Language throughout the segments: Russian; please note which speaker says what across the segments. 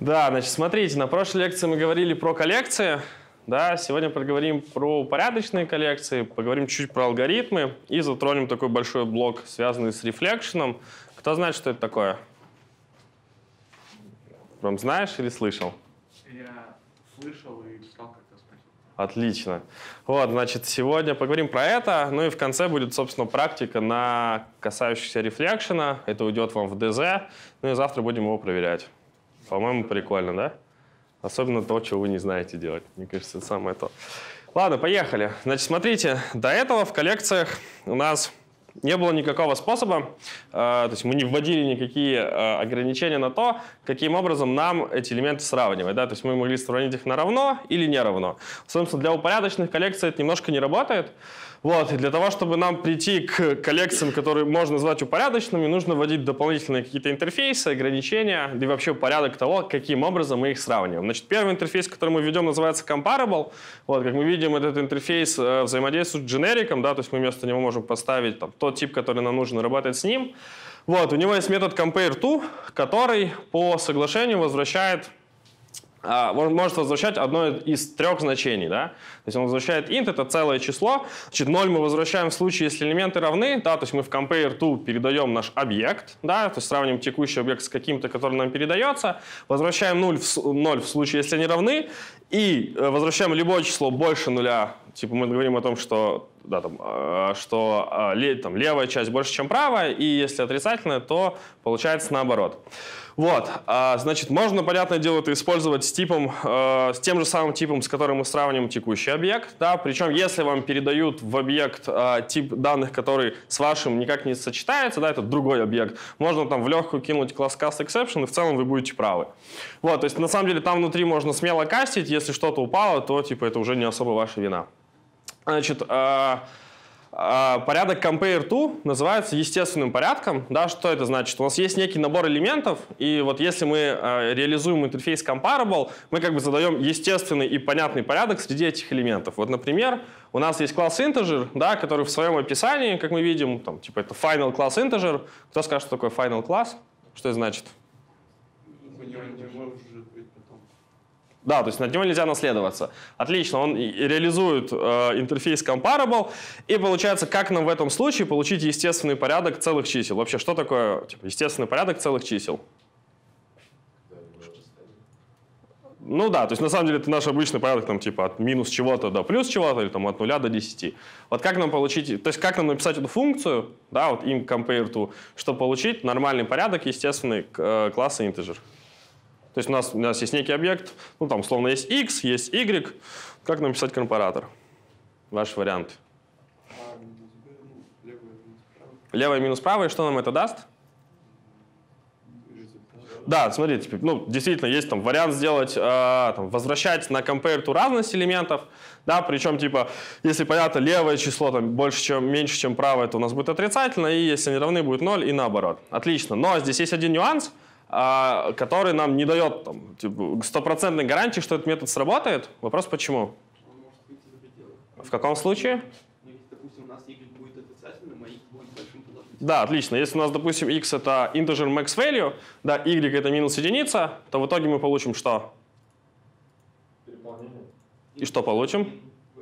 Speaker 1: Да, значит, смотрите, на прошлой лекции мы говорили про коллекции, да, сегодня поговорим про порядочные коллекции, поговорим чуть про алгоритмы и затронем такой большой блок, связанный с рефлекшеном. Кто знает, что это такое? Прям знаешь или слышал? Я слышал и читал как-то спросил. Отлично. Вот, значит, сегодня поговорим про это, ну и в конце будет, собственно, практика на касающихся рефлекшена. Это уйдет вам в ДЗ, ну и завтра будем его проверять. По-моему, прикольно, да? Особенно то, чего вы не знаете делать. Мне кажется, это самое то. Ладно, поехали. Значит, смотрите, до этого в коллекциях у нас не было никакого способа, э, то есть мы не вводили никакие э, ограничения на то, каким образом нам эти элементы сравнивать. Да? То есть мы могли сравнить их на равно или не равно. Собственно, для упорядоченных коллекций это немножко не работает. Вот, и для того, чтобы нам прийти к коллекциям, которые можно назвать упорядоченными, нужно вводить дополнительные какие-то интерфейсы, ограничения, и вообще порядок того, каким образом мы их сравниваем. Значит, первый интерфейс, который мы введем, называется comparable. Вот, как мы видим, этот интерфейс э, взаимодействует с дженериком, да, то есть мы вместо него можем поставить там, тот тип, который нам нужен, работать с ним. Вот, у него есть метод compareTo, который по соглашению возвращает а, может возвращать одно из трех значений. Да? То есть он возвращает int, это целое число. Значит, 0 мы возвращаем в случае, если элементы равны. Да? То есть мы в compare to передаем наш объект. Да? То есть сравним текущий объект с каким-то, который нам передается. Возвращаем 0 в, 0 в случае, если они равны. И э, возвращаем любое число больше нуля. Типа мы говорим о том, что да, там, а, что а, там, левая часть больше, чем правая, и если отрицательная, то получается наоборот. Вот, а, значит, можно, понятное дело, это использовать с типом, с тем же самым типом, с которым мы сравним текущий объект, да, причем если вам передают в объект тип данных, который с вашим никак не сочетается, да, это другой объект, можно там в легкую кинуть класс cast exception, и в целом вы будете правы. Вот, то есть на самом деле там внутри можно смело кастить, если что-то упало, то типа это уже не особо ваша вина. Значит, э, э, порядок compare to называется естественным порядком. Да, что это значит? У нас есть некий набор элементов, и вот если мы э, реализуем интерфейс comparable, мы как бы задаем естественный и понятный порядок среди этих элементов. Вот, например, у нас есть класс integer, да, который в своем описании, как мы видим, там, типа это final class integer. Кто скажет, что такое final класс? Что это значит? Да, то есть над него нельзя наследоваться. Отлично, он реализует э, интерфейс comparable, и получается, как нам в этом случае получить естественный порядок целых чисел? Вообще, что такое типа, естественный порядок целых чисел? Ну да, то есть на самом деле это наш обычный порядок там типа от минус чего-то до плюс чего-то или там от нуля до 10. Вот как нам получить, то есть как нам написать эту функцию, да, вот им compare to, чтобы получить нормальный порядок естественный э, класса integer? То есть у нас, у нас есть некий объект, ну там словно есть x, есть y. Как нам писать компаратор? Ваш вариант. А, минус B, левое минус правое, что нам это даст? Да, смотрите, ну, действительно, есть там вариант сделать, э, там, возвращать на compare разность элементов, да, причем, типа, если, понятно, левое число там больше, чем, меньше, чем правое, то у нас будет отрицательно, и если они равны, будет 0, и наоборот. Отлично, но здесь есть один нюанс – а, который нам не дает там типа, стопроцентной гарантии, что этот метод сработает. Вопрос почему? В каком случае? Ну, а да, отлично. Если у нас, допустим, x это integer max value, да, y это минус единица, то в итоге мы получим что? И что получим?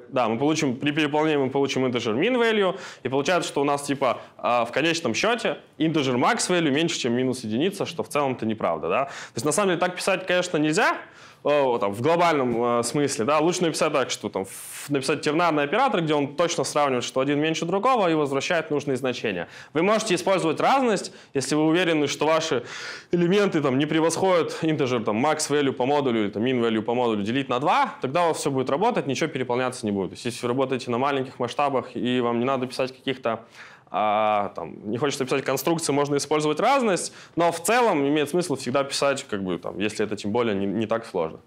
Speaker 1: Да, мы получим, при переполнении мы получим integer min value, и получается, что у нас типа а, в конечном счете integer max value меньше, чем минус единица, что в целом-то неправда. Да? То есть на самом деле так писать, конечно, нельзя, э, там, в глобальном э, смысле, да, лучше написать так, что там написать тернарный оператор, где он точно сравнивает, что один меньше другого и возвращает нужные значения. Вы можете использовать разность, если вы уверены, что ваши элементы там не превосходят integer, там, max value по модулю или там, min value по модулю делить на 2, тогда у вас все будет работать, ничего переполняться не будет. То есть, если вы работаете на маленьких масштабах и вам не надо писать каких-то а, там, не хочешь писать конструкции, можно использовать разность, но в целом имеет смысл всегда писать, как бы, там, если это тем более не, не так сложно.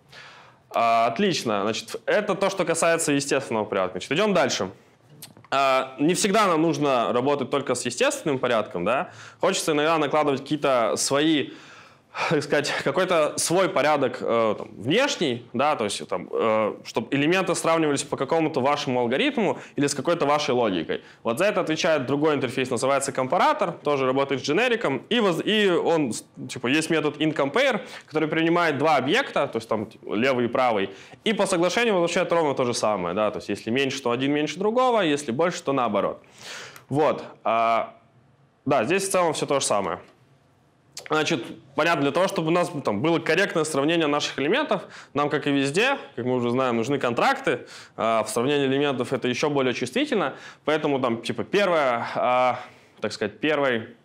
Speaker 1: А, отлично, значит, это то, что касается естественного порядка. Значит, идем дальше. А, не всегда нам нужно работать только с естественным порядком, да, хочется иногда накладывать какие-то свои так сказать, какой-то свой порядок э, там, внешний, да, то есть там, э, чтобы элементы сравнивались по какому-то вашему алгоритму или с какой-то вашей логикой. Вот за это отвечает другой интерфейс, называется компаратор, тоже работает с дженериком, и, воз, и он, типа, есть метод inCompare, который принимает два объекта, то есть там типа, левый и правый, и по соглашению возвращает ровно то же самое, да, то есть если меньше, то один меньше другого, если больше, то наоборот. Вот, э, да, здесь в целом все то же самое. Значит, понятно, для того, чтобы у нас ну, там, было корректное сравнение наших элементов, нам, как и везде, как мы уже знаем, нужны контракты. Э, в сравнении элементов это еще более чувствительно. Поэтому там, типа, первое, э, так сказать, первый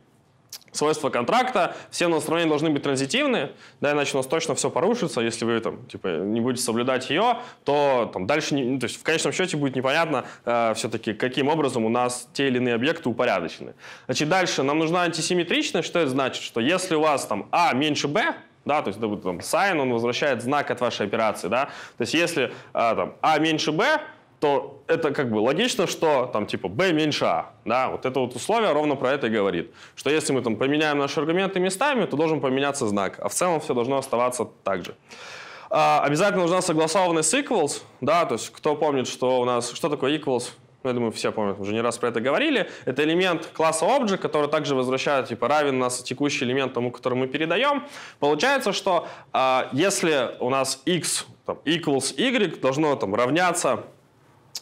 Speaker 1: свойства контракта, все настроения должны быть транзитивны, да, иначе у нас точно все порушится, если вы там, типа, не будете соблюдать ее, то там дальше, не, ну, то есть в конечном счете будет непонятно э, все-таки, каким образом у нас те или иные объекты упорядочены. Значит, дальше нам нужна антисимметричность, что это значит, что если у вас там А меньше Б, да, то есть там, sign, он возвращает знак от вашей операции, да, то есть если э, там А меньше Б, то это как бы логично, что там типа b меньше a. А», да? Вот это вот условие ровно про это и говорит. Что если мы там поменяем наши аргументы местами, то должен поменяться знак. А в целом все должно оставаться так же. А, обязательно нужна согласованность equals. Да? То есть кто помнит, что у нас... Что такое equals? ну, я думаю, все помнят, уже не раз про это говорили, это элемент класса object, который также возвращает, типа, равен нас текущий элемент тому, который мы передаем. Получается, что э, если у нас x там, equals y должно там равняться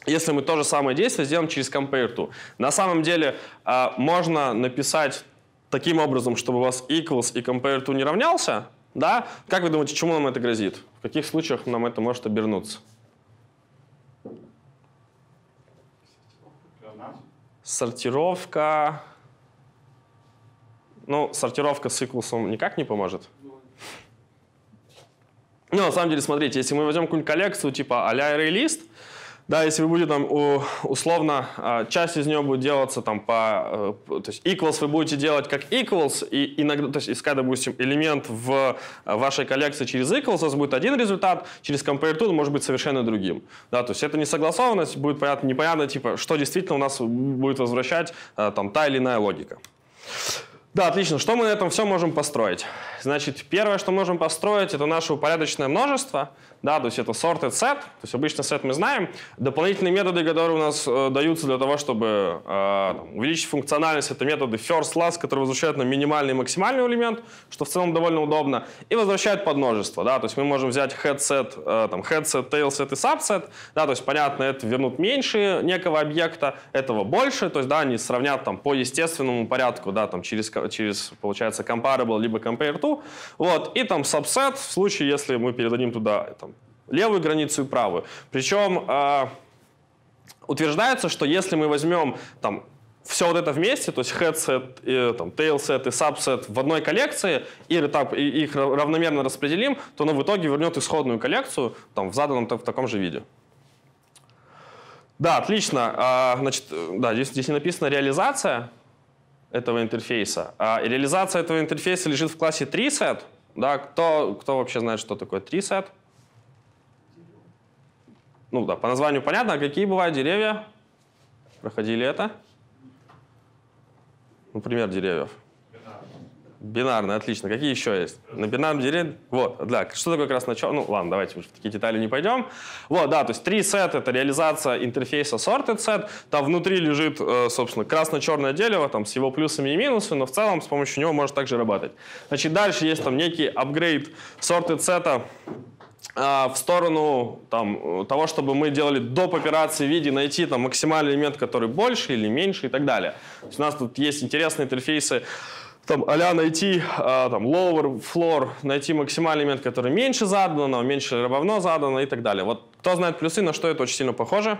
Speaker 1: если мы то же самое действие сделаем через compare to. На самом деле э, можно написать таким образом, чтобы у вас equals и compare to не равнялся, да? Как вы думаете, чему нам это грозит? В каких случаях нам это может обернуться? Сортировка. Ну, сортировка с equals никак не поможет. Ну, на самом деле, смотрите, если мы возьмем какую-нибудь коллекцию типа а-ля ArrayList, да, если вы будете там условно, а, часть из него будет делаться там по, э, то есть equals вы будете делать как equals, и иногда, то есть искать, допустим, элемент в э, вашей коллекции через equals, у вас будет один результат, через compare to может быть совершенно другим. Да, то есть это не согласованность будет понятно, непонятно, типа, что действительно у нас будет возвращать э, там та или иная логика. Да, отлично. Что мы на этом все можем построить? Значит, первое, что можем построить, это наше упорядоченное множество, да, то есть это sorted set, то есть обычный сет мы знаем. Дополнительные методы, которые у нас э, даются для того, чтобы э, там, увеличить функциональность, это методы first, last, которые возвращают нам минимальный и максимальный элемент, что в целом довольно удобно, и возвращают подмножество. Да, то есть мы можем взять head set, э, там, head set, tail set и subset. Да, то есть понятно, это вернут меньше некого объекта, этого больше, то есть да, они сравнят там по естественному порядку, да, там через, через получается comparable либо compare to, вот, и там subset в случае, если мы передадим туда там, левую границу и правую. Причем э, утверждается, что если мы возьмем там, все вот это вместе, то есть headset, и, э, там, tailset и subset в одной коллекции, или там, и, их равномерно распределим, то оно в итоге вернет исходную коллекцию там, в заданном в таком же виде. Да, отлично. А, значит, э, да, здесь, здесь не написано реализация этого интерфейса. А реализация этого интерфейса лежит в классе TreeSet. Да, кто, кто вообще знает, что такое TreeSet? set ну да, по названию понятно. А какие бывают деревья? Проходили это? Ну, пример деревьев. Бинарный, отлично. Какие еще есть? На бинарном дереве... Вот, да, что такое красно Ну, ладно, давайте уже в такие детали не пойдем. Вот, да, то есть три сет — это реализация интерфейса sorted set. Там внутри лежит, э, собственно, красно-черное дерево, там, с его плюсами и минусами, но в целом с помощью него можно также работать. Значит, дальше есть там некий апгрейд sorted сета, а, в сторону там, того, чтобы мы делали доп. операции в виде найти там, максимальный элемент, который больше или меньше и так далее. То есть у нас тут есть интересные интерфейсы там, а найти там, lower floor, найти максимальный элемент, который меньше задано, меньше или равно задано и так далее. Вот кто знает плюсы, на что это очень сильно похоже?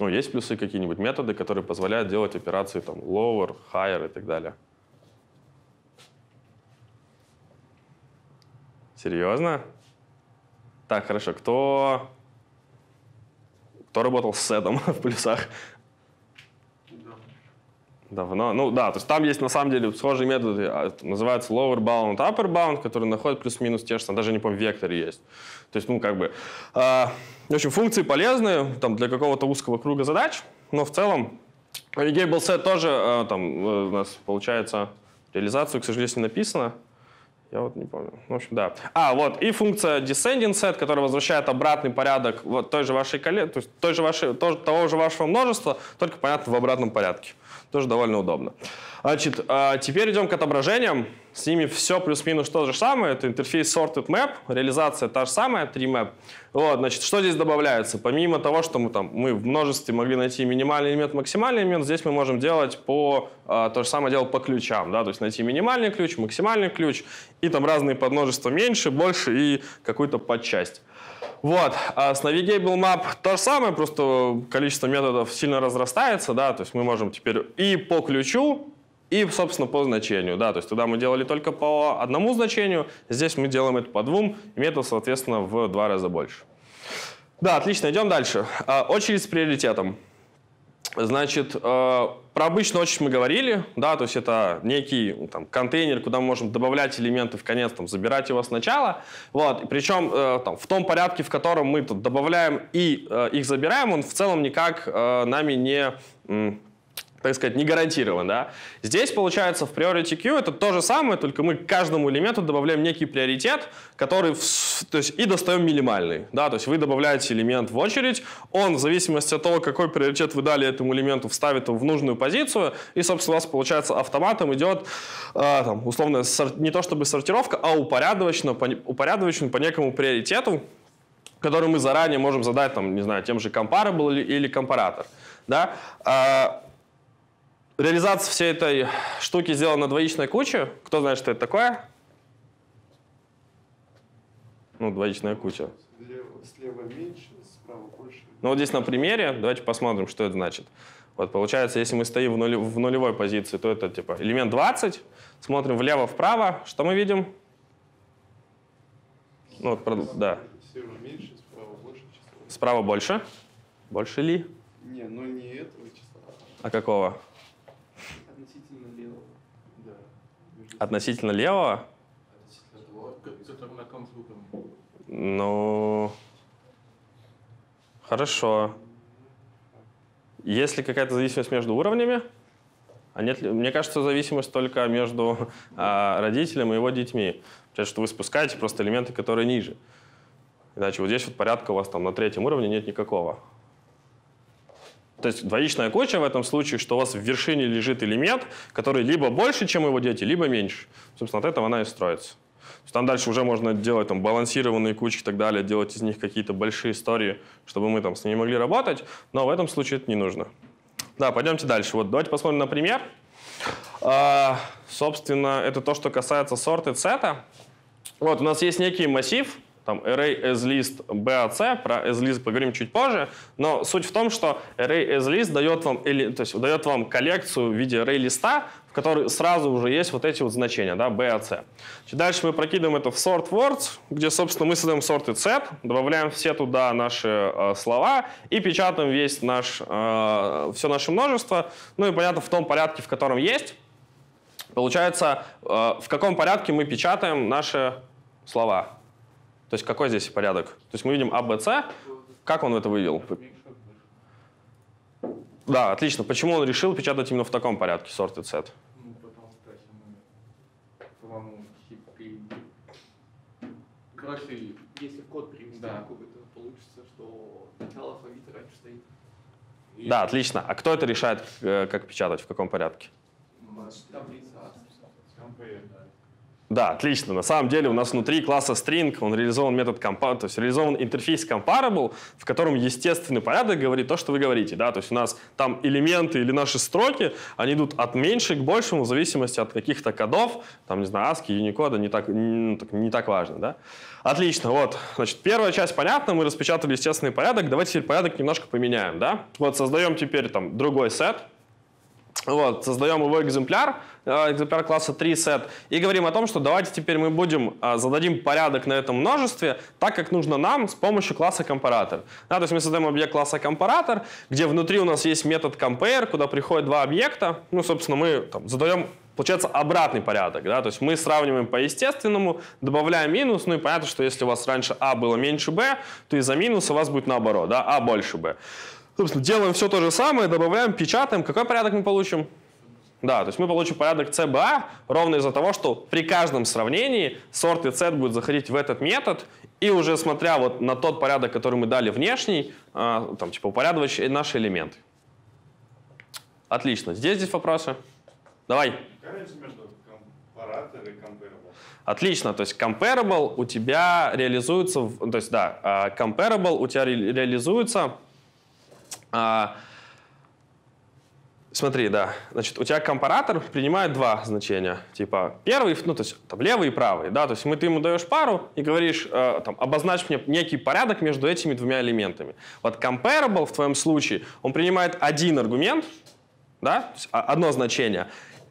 Speaker 1: Ну, есть плюсы какие-нибудь методы, которые позволяют делать операции там lower, higher и так далее? Серьезно? Так, хорошо. Кто... Кто работал с седом в плюсах? Давно. Ну да, то есть там есть на самом деле схожие методы, а, называются lower bound, upper bound, которые находят плюс-минус те же, там даже не помню, вектор есть. То есть, ну как бы, э, в общем, функции полезны там, для какого-то узкого круга задач, но в целом Regable set тоже э, там э, у нас получается реализацию, к сожалению, не написано. Я вот не помню. Ну, в общем, да. А, вот, и функция descending set, которая возвращает обратный порядок вот той же вашей коле... то есть той же вашей, тоже, того же вашего множества, только, понятно, в обратном порядке. Тоже довольно удобно. Значит, а, теперь идем к отображениям. С ними все плюс-минус то же самое. Это интерфейс Sorted Map, реализация та же самая, 3Map. Вот, значит, что здесь добавляется? Помимо того, что мы там мы в множестве могли найти минимальный элемент, максимальный элемент, здесь мы можем делать по а, то же самое дело по ключам, да, то есть найти минимальный ключ, максимальный ключ и там разные подмножества меньше, больше и какую-то подчасть. Вот, а с Navigable Map то же самое, просто количество методов сильно разрастается, да, то есть мы можем теперь и по ключу, и, собственно, по значению, да, то есть туда мы делали только по одному значению, здесь мы делаем это по двум, и метод, соответственно, в два раза больше. Да, отлично, идем дальше. А, очередь с приоритетом. Значит, э, про обычный очередь мы говорили, да, то есть это некий ну, там, контейнер, куда мы можем добавлять элементы в конец, там, забирать его сначала, вот, причем э, там, в том порядке, в котором мы тут добавляем и э, их забираем, он в целом никак нами не так сказать, не гарантирован, да. Здесь, получается, в Priority Queue это то же самое, только мы к каждому элементу добавляем некий приоритет, который, в, то есть, и достаем минимальный, да, то есть вы добавляете элемент в очередь, он в зависимости от того, какой приоритет вы дали этому элементу, вставит его в нужную позицию, и, собственно, у вас, получается, автоматом идет, э, там, условно, не то чтобы сортировка, а упорядочно, по, упорядочно по некому приоритету, который мы заранее можем задать, там, не знаю, тем же comparable или, или компаратор, да. Э, реализация всей этой штуки сделана двоичной куче. Кто знает, что это такое? Ну, двоичная куча. Слева, меньше, справа больше. Ну, вот здесь на примере давайте посмотрим, что это значит. Вот получается, если мы стоим в, нуле, в нулевой позиции, то это типа элемент 20. Смотрим влево-вправо. Что мы видим? Ну, вот, справа, да. Слева меньше, справа больше число. Справа больше. Больше ли? Не, но ну не этого числа. А какого? Относительно левого? Ну, хорошо. Есть ли какая-то зависимость между уровнями? А нет, мне кажется, зависимость только между а, родителем и его детьми. Потому что вы спускаете просто элементы, которые ниже. Иначе вот здесь вот порядка у вас там на третьем уровне нет никакого. То есть двоичная куча в этом случае, что у вас в вершине лежит элемент, который либо больше, чем его дети, либо меньше. Собственно, от этого она и строится. Там дальше уже можно делать там, балансированные кучки и так далее, делать из них какие-то большие истории, чтобы мы там с ними могли работать, но в этом случае это не нужно. Да, пойдемте дальше. Вот давайте посмотрим на пример. А, собственно, это то, что касается сорта и сета. Вот, у нас есть некий массив, там array as list BAC, про as list поговорим чуть позже, но суть в том, что array as list дает вам, или, то есть дает вам коллекцию в виде array листа, в которой сразу уже есть вот эти вот значения, да, BAC. Дальше мы прокидываем это в sort words, где, собственно, мы создаем sort и цеп, добавляем все туда наши э, слова и печатаем весь наш, э, все наше множество, ну и, понятно, в том порядке, в котором есть. Получается, э, в каком порядке мы печатаем наши слова. То есть какой здесь порядок? То есть мы видим А, Как он это вывел? Да, отлично. Почему он решил печатать именно в таком порядке sorted set? Ну, да. да, отлично. А кто это решает, э, как печатать, в каком порядке? Таблица. А. Да, отлично. На самом деле у нас внутри класса string, он реализован метод compare, то есть реализован интерфейс comparable, в котором естественный порядок говорит то, что вы говорите. Да? То есть у нас там элементы или наши строки, они идут от меньше к большему в зависимости от каких-то кодов, там, не знаю, ASCII, Unicode, не так, не, ну, не так важно. Да? Отлично, вот. Значит, первая часть понятна, мы распечатали естественный порядок, давайте теперь порядок немножко поменяем. Да? Вот создаем теперь там другой сет, вот, создаем его экземпляр, э, экземпляр класса 3 set, и говорим о том, что давайте теперь мы будем, э, зададим порядок на этом множестве, так как нужно нам с помощью класса компаратор. Да, то есть мы создаем объект класса компаратор, где внутри у нас есть метод compare, куда приходят два объекта, ну, собственно, мы там, задаем получается обратный порядок, да, то есть мы сравниваем по естественному, добавляем минус, ну и понятно, что если у вас раньше а было меньше b, то из-за минуса у вас будет наоборот, да, а больше b. Собственно, делаем все то же самое, добавляем, печатаем. Какой порядок мы получим? Да, то есть мы получим порядок CBA ровно из-за того, что при каждом сравнении сорт и set будет заходить в этот метод, и уже смотря вот на тот порядок, который мы дали внешний, а, там типа упорядочить наши элементы. Отлично. Здесь здесь вопросы? Давай. Отлично, то есть comparable у тебя реализуется, то есть да, а, comparable у тебя реализуется а, смотри, да. Значит, у тебя компаратор принимает два значения. Типа первый, ну, то есть там левый и правый, да. То есть мы, ты ему даешь пару и говоришь, э, там, обозначь мне некий порядок между этими двумя элементами. Вот comparable в твоем случае, он принимает один аргумент, да, а, одно значение,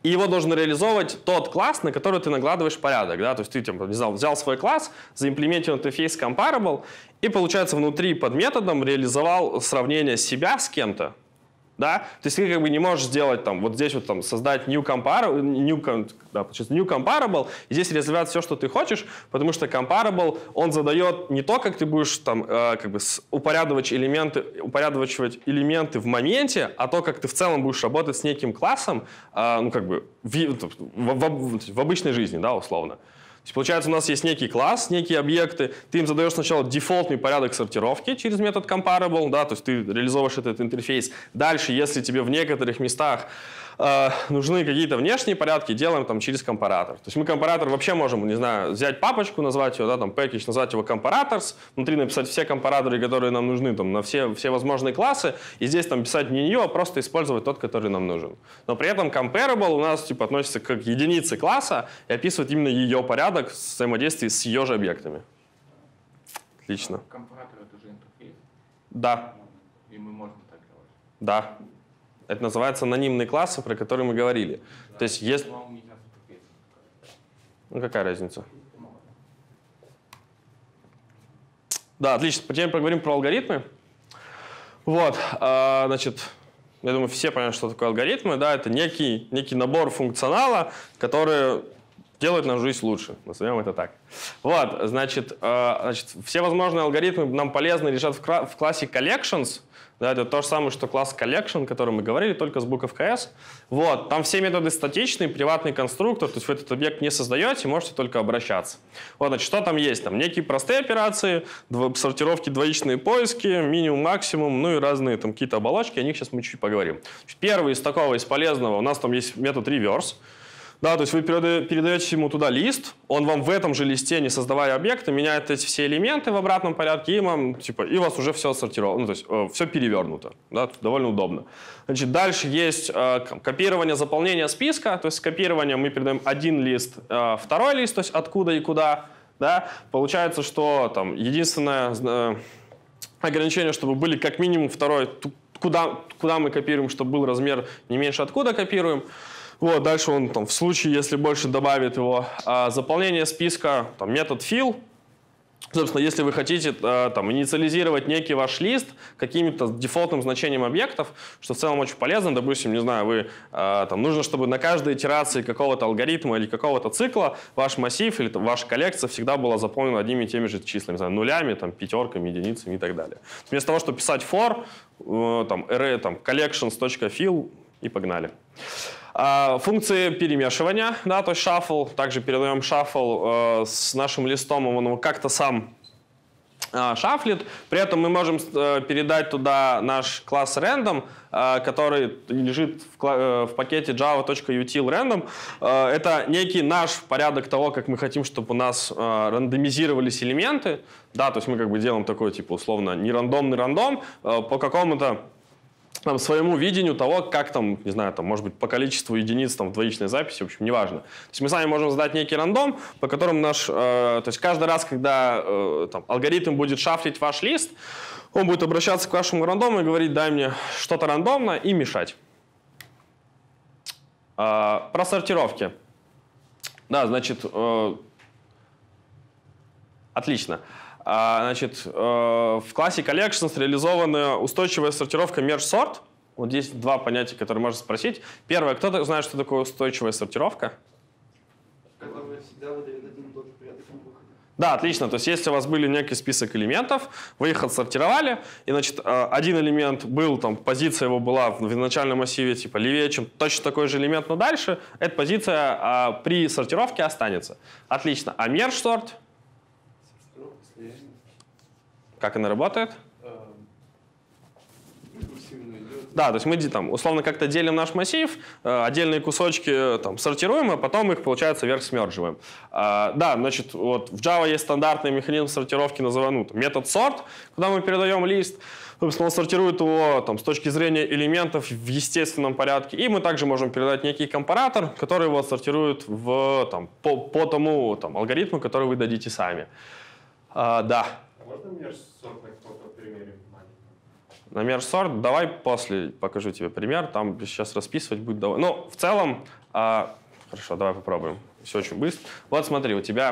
Speaker 1: и его должен реализовывать тот класс, на который ты накладываешь порядок. Да? То есть ты типа, взял, взял свой класс, заимплементил интерфейс comparable, и, получается, внутри под методом реализовал сравнение себя с кем-то да? То есть ты как бы не можешь сделать там, вот здесь вот там создать new comparable, new, да, new comparable, и здесь реализовать все, что ты хочешь, потому что comparable, он задает не то, как ты будешь там э, как бы упорядочивать элементы, упорядочивать элементы в моменте, а то, как ты в целом будешь работать с неким классом, э, ну как бы в, в, в, в, в обычной жизни, да, условно есть, получается, у нас есть некий класс, некие объекты, ты им задаешь сначала дефолтный порядок сортировки через метод comparable, да, то есть ты реализовываешь этот интерфейс. Дальше, если тебе в некоторых местах э, нужны какие-то внешние порядки, делаем там через компаратор. То есть мы компаратор вообще можем, не знаю, взять папочку, назвать ее, да, там, package, назвать его comparators, внутри написать все компараторы, которые нам нужны, там, на все, все возможные классы, и здесь там писать не нее, а просто использовать тот, который нам нужен. Но при этом comparable у нас, типа, относится как единицы класса и описывает именно ее порядок в взаимодействии с ее же объектами. Отлично. Компаратор — это же интерфейс? Да. И мы можем так делать? Да. Это называется анонимные классы, про которые мы говорили. Да, То есть есть, Ну какая разница? Да, отлично. Теперь поговорим про алгоритмы. Вот, а, значит, я думаю, все понимают, что такое алгоритмы. Да, это некий, некий набор функционала, который делают нашу жизнь лучше. Назовем это так. Вот, значит, э, значит все возможные алгоритмы нам полезны лежат в, в классе collections. Да, это то же самое, что класс collection, о котором мы говорили, только с буковкой S. Вот, там все методы статичные, приватный конструктор, то есть вы этот объект не создаете, можете только обращаться. Вот, значит, что там есть? Там некие простые операции, сортировки, двоичные поиски, минимум, максимум, ну и разные там какие-то оболочки, о них сейчас мы чуть поговорим. Первый из такого, из полезного, у нас там есть метод reverse. Да, то есть вы передаете ему туда лист, он вам в этом же листе, не создавая объекта, меняет эти все элементы в обратном порядке, и вам, типа, и у вас уже все отсортировано, ну, то есть э, все перевернуто, да, довольно удобно. Значит, дальше есть э, копирование заполнение списка, то есть с копированием мы передаем один лист, э, второй лист, то есть откуда и куда, да, получается, что там единственное э, ограничение, чтобы были как минимум второй, куда, куда мы копируем, чтобы был размер не меньше откуда копируем, вот, дальше он там в случае, если больше добавит его, а, заполнение списка, там, метод fill, Собственно, если вы хотите а, там, инициализировать некий ваш лист каким-то дефолтным значением объектов, что в целом очень полезно, допустим, не знаю, вы, а, там, нужно, чтобы на каждой итерации какого-то алгоритма или какого-то цикла ваш массив или там, ваша коллекция всегда была заполнена одними и теми же числами, знаю, нулями, там, пятерками, единицами и так далее. Вместо того, чтобы писать for, э, там, array, там, collections.fill и Погнали. А, функции перемешивания, да, то есть shuffle, также передаем shuffle э, с нашим листом, он его как-то сам а, шафлит. При этом мы можем э, передать туда наш класс random, э, который лежит в пакете java.util random. Это некий наш порядок того, как мы хотим, чтобы у нас рандомизировались элементы. Да, то есть мы как бы делаем такой, типа, условно, не рандомный рандом по какому-то там, своему видению того, как там, не знаю, там, может быть, по количеству единиц там, в двоичной записи, в общем, неважно. То есть мы сами можем задать некий рандом, по которому наш, э, то есть каждый раз, когда э, там, алгоритм будет шафлить ваш лист, он будет обращаться к вашему рандому и говорить, дай мне что-то рандомно и мешать. Э, про сортировки. Да, значит, э, отлично. Отлично. А, значит, э, в классе Collections реализована устойчивая сортировка merge sort Вот здесь два понятия, которые можно спросить. Первое, кто знает, что такое устойчивая сортировка? Да, отлично. То есть если у вас были некий список элементов, вы их отсортировали, и, значит, э, один элемент был, там, позиция его была в начальном массиве, типа, левее, чем точно такой же элемент, но дальше, эта позиция а, при сортировке останется. Отлично. А мерж-сорт? Как она работает? Эм, да, то есть мы там условно как-то делим наш массив, э, отдельные кусочки э, там сортируем, а потом их, получается, вверх смерживаем. А, да, значит, вот в Java есть стандартный механизм сортировки, называемый ну, метод sort, куда мы передаем лист, собственно, он сортирует его там, с точки зрения элементов в естественном порядке, и мы также можем передать некий компаратор, который его сортирует в, там, по, по тому там, алгоритму, который вы дадите сами. А, да можно межсортный кто-то примерим маленький? На межсорт давай после покажу тебе пример. Там сейчас расписывать будет довольно... Ну, в целом... А... Хорошо, давай попробуем. Все очень быстро. Вот смотри, у тебя...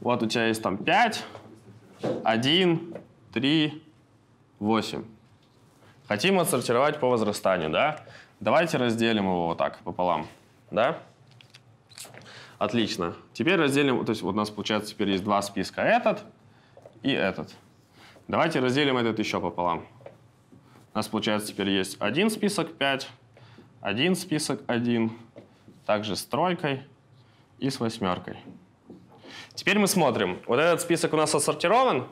Speaker 1: Вот у тебя есть там 5, 1, 3, 8. Хотим отсортировать по возрастанию, да? Давайте разделим его вот так пополам, да? Отлично. Теперь разделим, то есть вот у нас получается теперь есть два списка, этот и этот. Давайте разделим этот еще пополам. У нас получается теперь есть один список 5, один список 1, также с тройкой и с восьмеркой. Теперь мы смотрим. Вот этот список у нас отсортирован?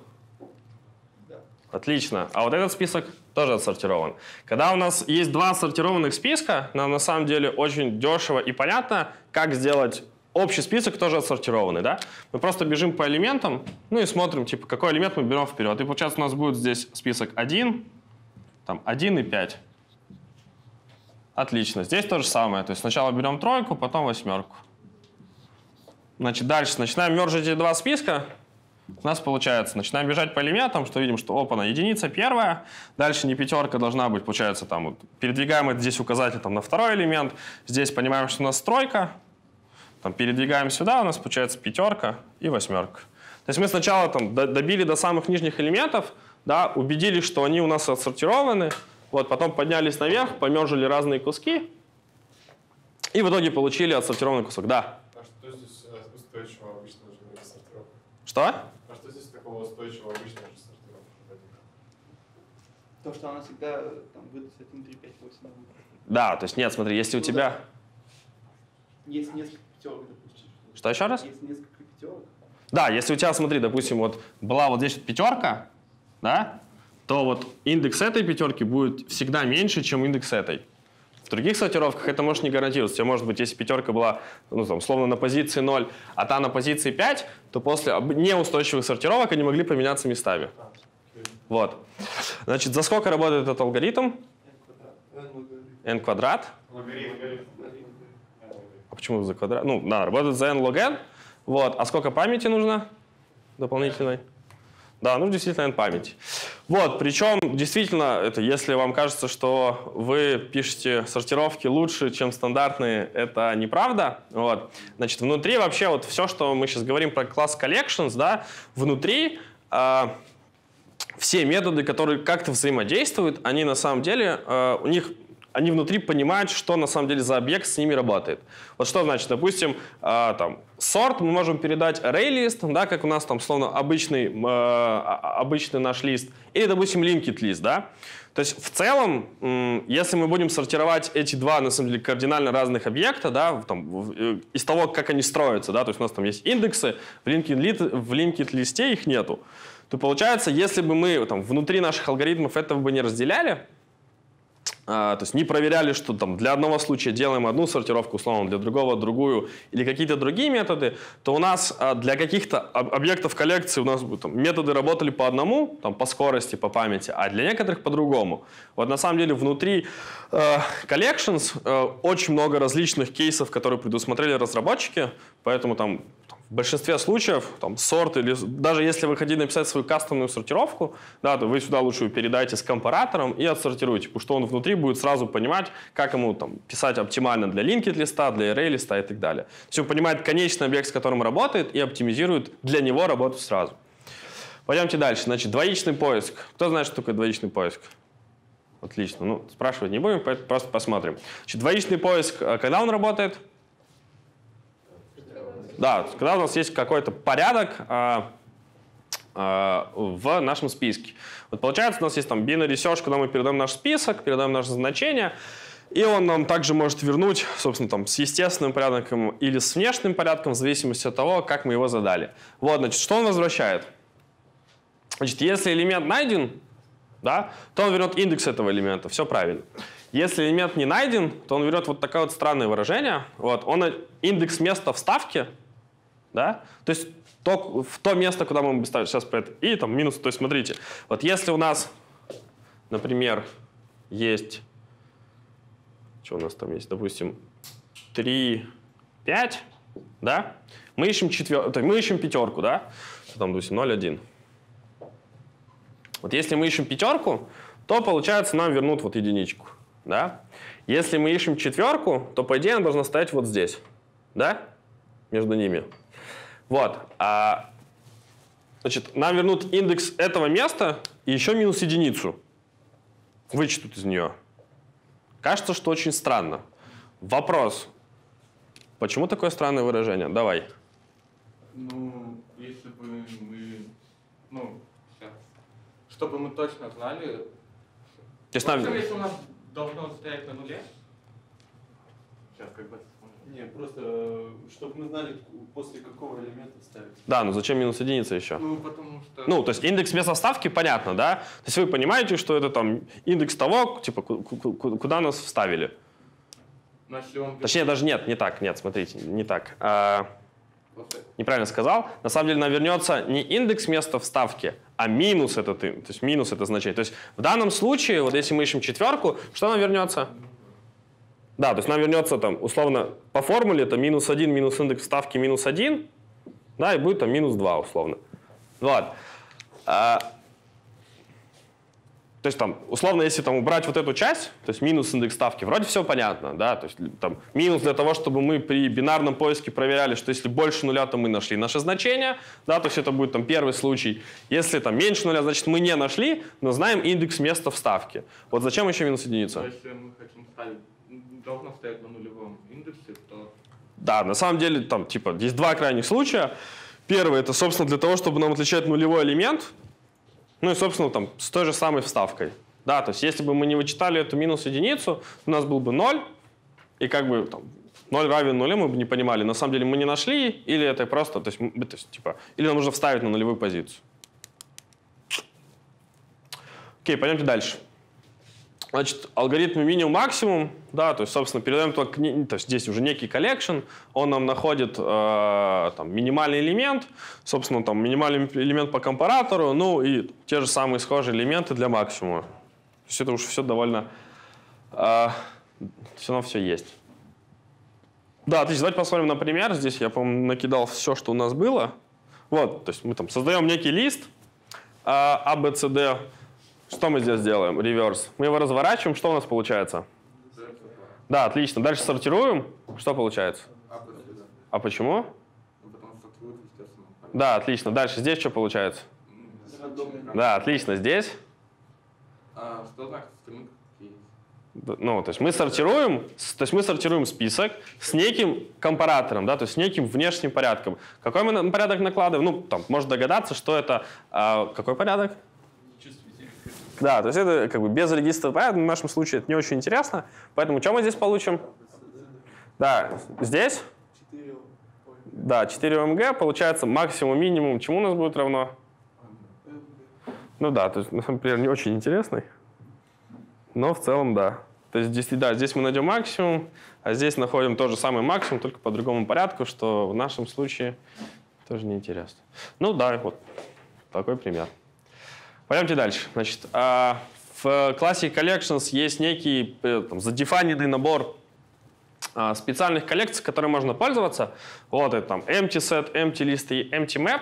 Speaker 1: Да. Отлично. А вот этот список тоже отсортирован. Когда у нас есть два отсортированных списка, нам на самом деле очень дешево и понятно, как сделать общий список тоже отсортированный, да? Мы просто бежим по элементам, ну и смотрим, типа, какой элемент мы берем вперед. И получается у нас будет здесь список 1, там 1 и 5. Отлично. Здесь то же самое. То есть сначала берем тройку, потом восьмерку. Значит, дальше начинаем мержить эти два списка. У нас получается, начинаем бежать по элементам, что видим, что опа, на единица первая, дальше не пятерка должна быть, получается, там, вот, передвигаем это здесь указатель там, на второй элемент, здесь понимаем, что у нас тройка, там передвигаем сюда, у нас получается пятерка и восьмерка. То есть мы сначала там добили до самых нижних элементов, да, убедились, что они у нас отсортированы, вот, потом поднялись наверх, помержили разные куски, и в итоге получили отсортированный кусок. Да. А что здесь э, устойчивого обычного же сортировки? Что? А что здесь такого устойчивого обычного же сортировки? То, что она всегда э, там, выдаст 1, 3, 5, 8. Да, то есть нет, смотри, если ну, у тебя... Да. Есть несколько пятерок, допустим. Что еще раз? Есть несколько пятерок. Да, если у тебя, смотри, допустим, вот была вот здесь пятерка, да, то вот индекс этой пятерки будет всегда меньше, чем индекс этой. В других сортировках это может не гарантироваться. У может быть, если пятерка была, ну, там, словно на позиции 0, а та на позиции 5, то после неустойчивых сортировок они могли поменяться местами. Вот. Значит, за сколько работает этот алгоритм? n квадрат. N квадрат почему за квадрат? Ну, да, работает за n log n. Вот. А сколько памяти нужно дополнительной? Да, ну действительно n памяти. Вот, причем действительно, это если вам кажется, что вы пишете сортировки лучше, чем стандартные, это неправда. Вот. Значит, внутри вообще вот все, что мы сейчас говорим про класс collections, да, внутри э, все методы, которые как-то взаимодействуют, они на самом деле, э, у них они внутри понимают, что на самом деле за объект с ними работает. Вот что значит, допустим, э, там, сорт мы можем передать ArrayList, да, как у нас там словно обычный, э, обычный наш лист, или, допустим, LinkedList, да. То есть в целом, э, если мы будем сортировать эти два, на самом деле, кардинально разных объекта, да, там, э, из того, как они строятся, да, то есть у нас там есть индексы, в LinkedList, в LinkedList их нету, то получается, если бы мы там, внутри наших алгоритмов этого бы не разделяли, а, то есть не проверяли, что там для одного случая делаем одну сортировку, условно, для другого другую, или какие-то другие методы, то у нас а, для каких-то объектов коллекции у нас там, методы работали по одному, там, по скорости, по памяти, а для некоторых по-другому. Вот на самом деле внутри э, collections э, очень много различных кейсов, которые предусмотрели разработчики, поэтому там в большинстве случаев там, сорт или даже если вы хотите написать свою кастомную сортировку, да, то вы сюда лучше передаете с компаратором и отсортируйте, потому что он внутри будет сразу понимать, как ему там, писать оптимально для linked листа, для array листа и так далее. То есть он понимает конечный объект, с которым работает, и оптимизирует для него работу сразу. Пойдемте дальше. Значит, двоичный поиск. Кто знает, что такое двоичный поиск? Отлично. Ну, спрашивать не будем, просто посмотрим. Значит, двоичный поиск, э, когда он работает? Да, когда у нас есть какой-то порядок э, э, в нашем списке. Вот получается, у нас есть там binary search, куда мы передаем наш список, передаем наше значение, и он нам также может вернуть, собственно, там, с естественным порядком или с внешним порядком, в зависимости от того, как мы его задали. Вот, значит, что он возвращает? Значит, если элемент найден, да, то он вернет индекс этого элемента, все правильно. Если элемент не найден, то он берет вот такое вот странное выражение. Вот, он э, индекс места вставки да? То есть то, в то место, куда мы ставим сейчас по это, и там минус, то есть смотрите, вот если у нас, например, есть, что у нас там есть, допустим, 3, 5, да, мы ищем, четвер... то есть мы ищем пятерку, да, там, допустим, 0, 1. Вот если мы ищем пятерку, то, получается, нам вернут вот единичку, да. Если мы ищем четверку, то, по идее, она должна стоять вот здесь, да, между ними. Вот. А, значит, нам вернут индекс этого места и еще минус единицу. Вычтут из нее. Кажется, что очень странно. Вопрос. Почему такое странное выражение? Давай. Ну, если бы мы... Ну, сейчас. Чтобы мы точно знали... Если, нам... если у нас должно стоять на нуле... Сейчас как бы не, просто, э, чтобы мы знали, после какого элемента ставить. Да, ну зачем минус единица еще? Ну, потому что... Ну, то есть индекс места вставки, понятно, да? То есть вы понимаете, что это там индекс того, типа, куда нас вставили? Если Точнее, даже нет, не так, нет, смотрите, не так. А, неправильно сказал. На самом деле, нам вернется не индекс места вставки, а минус это, то есть минус это значение. То есть в данном случае, вот если мы ищем четверку, что она вернется? Да, то есть нам вернется там, условно, по формуле это минус 1 минус индекс ставки минус 1, да, и будет там минус 2 условно. Вот. А, то есть там, условно, если там убрать вот эту часть, то есть минус индекс ставки, вроде все понятно, да, то есть там минус для того, чтобы мы при бинарном поиске проверяли, что если больше нуля, то мы нашли наше значение, да, то есть это будет там первый случай. Если там меньше нуля, значит мы не нашли, но знаем индекс места вставки. Вот зачем еще минус единица? Если мы хотим ставить должно стоять на нулевом индексе, то... Да, на самом деле там типа есть два крайних случая. Первый это, собственно, для того, чтобы нам отличать нулевой элемент, ну и, собственно, там с той же самой вставкой. Да, то есть если бы мы не вычитали эту минус единицу, у нас был бы 0, и как бы там, 0 равен нулю, мы бы не понимали, на самом деле мы не нашли, или это просто, то есть, то есть типа, или нам нужно вставить на нулевую позицию. Окей, пойдемте дальше. Значит, алгоритмы минимум-максимум, да, то есть, собственно, передаем только, то есть здесь уже некий коллекшн, он нам находит э, там, минимальный элемент, собственно, там минимальный элемент по компаратору, ну и те же самые схожие элементы для максимума. То есть это уже все довольно, э, все равно все есть. Да, отлично, давайте посмотрим на пример. Здесь я, по-моему, накидал все, что у нас было. Вот, то есть мы там создаем некий лист э, A, B, C, D, что мы здесь делаем? Реверс. Мы его разворачиваем, что у нас получается? Да, отлично. Дальше сортируем. Что получается? А почему? А ну, да, отлично. Дальше здесь что получается? Да, отлично. Здесь? А что значит Ну, то есть мы сортируем, то есть мы сортируем список с неким компаратором, да, то есть с неким внешним порядком. Какой мы порядок накладываем? Ну, там, можно догадаться, что это, а, какой порядок? Да, то есть это как бы без регистра понятно, в нашем случае это не очень интересно. Поэтому что мы здесь получим? Да, здесь? да, 4 ОМГ, получается максимум, минимум, чему у нас будет равно? Ну да, то есть, на самом деле не очень интересный, но в целом да. То есть здесь, да, здесь мы найдем максимум, а здесь находим тот же самый максимум, только по другому порядку, что в нашем случае тоже неинтересно. Ну да, вот такой пример. Пойдемте дальше. Значит, а, в Classic Collections есть некий э, там, задефаненный набор а, специальных коллекций, которые можно пользоваться. Вот это там empty set, empty list и empty map.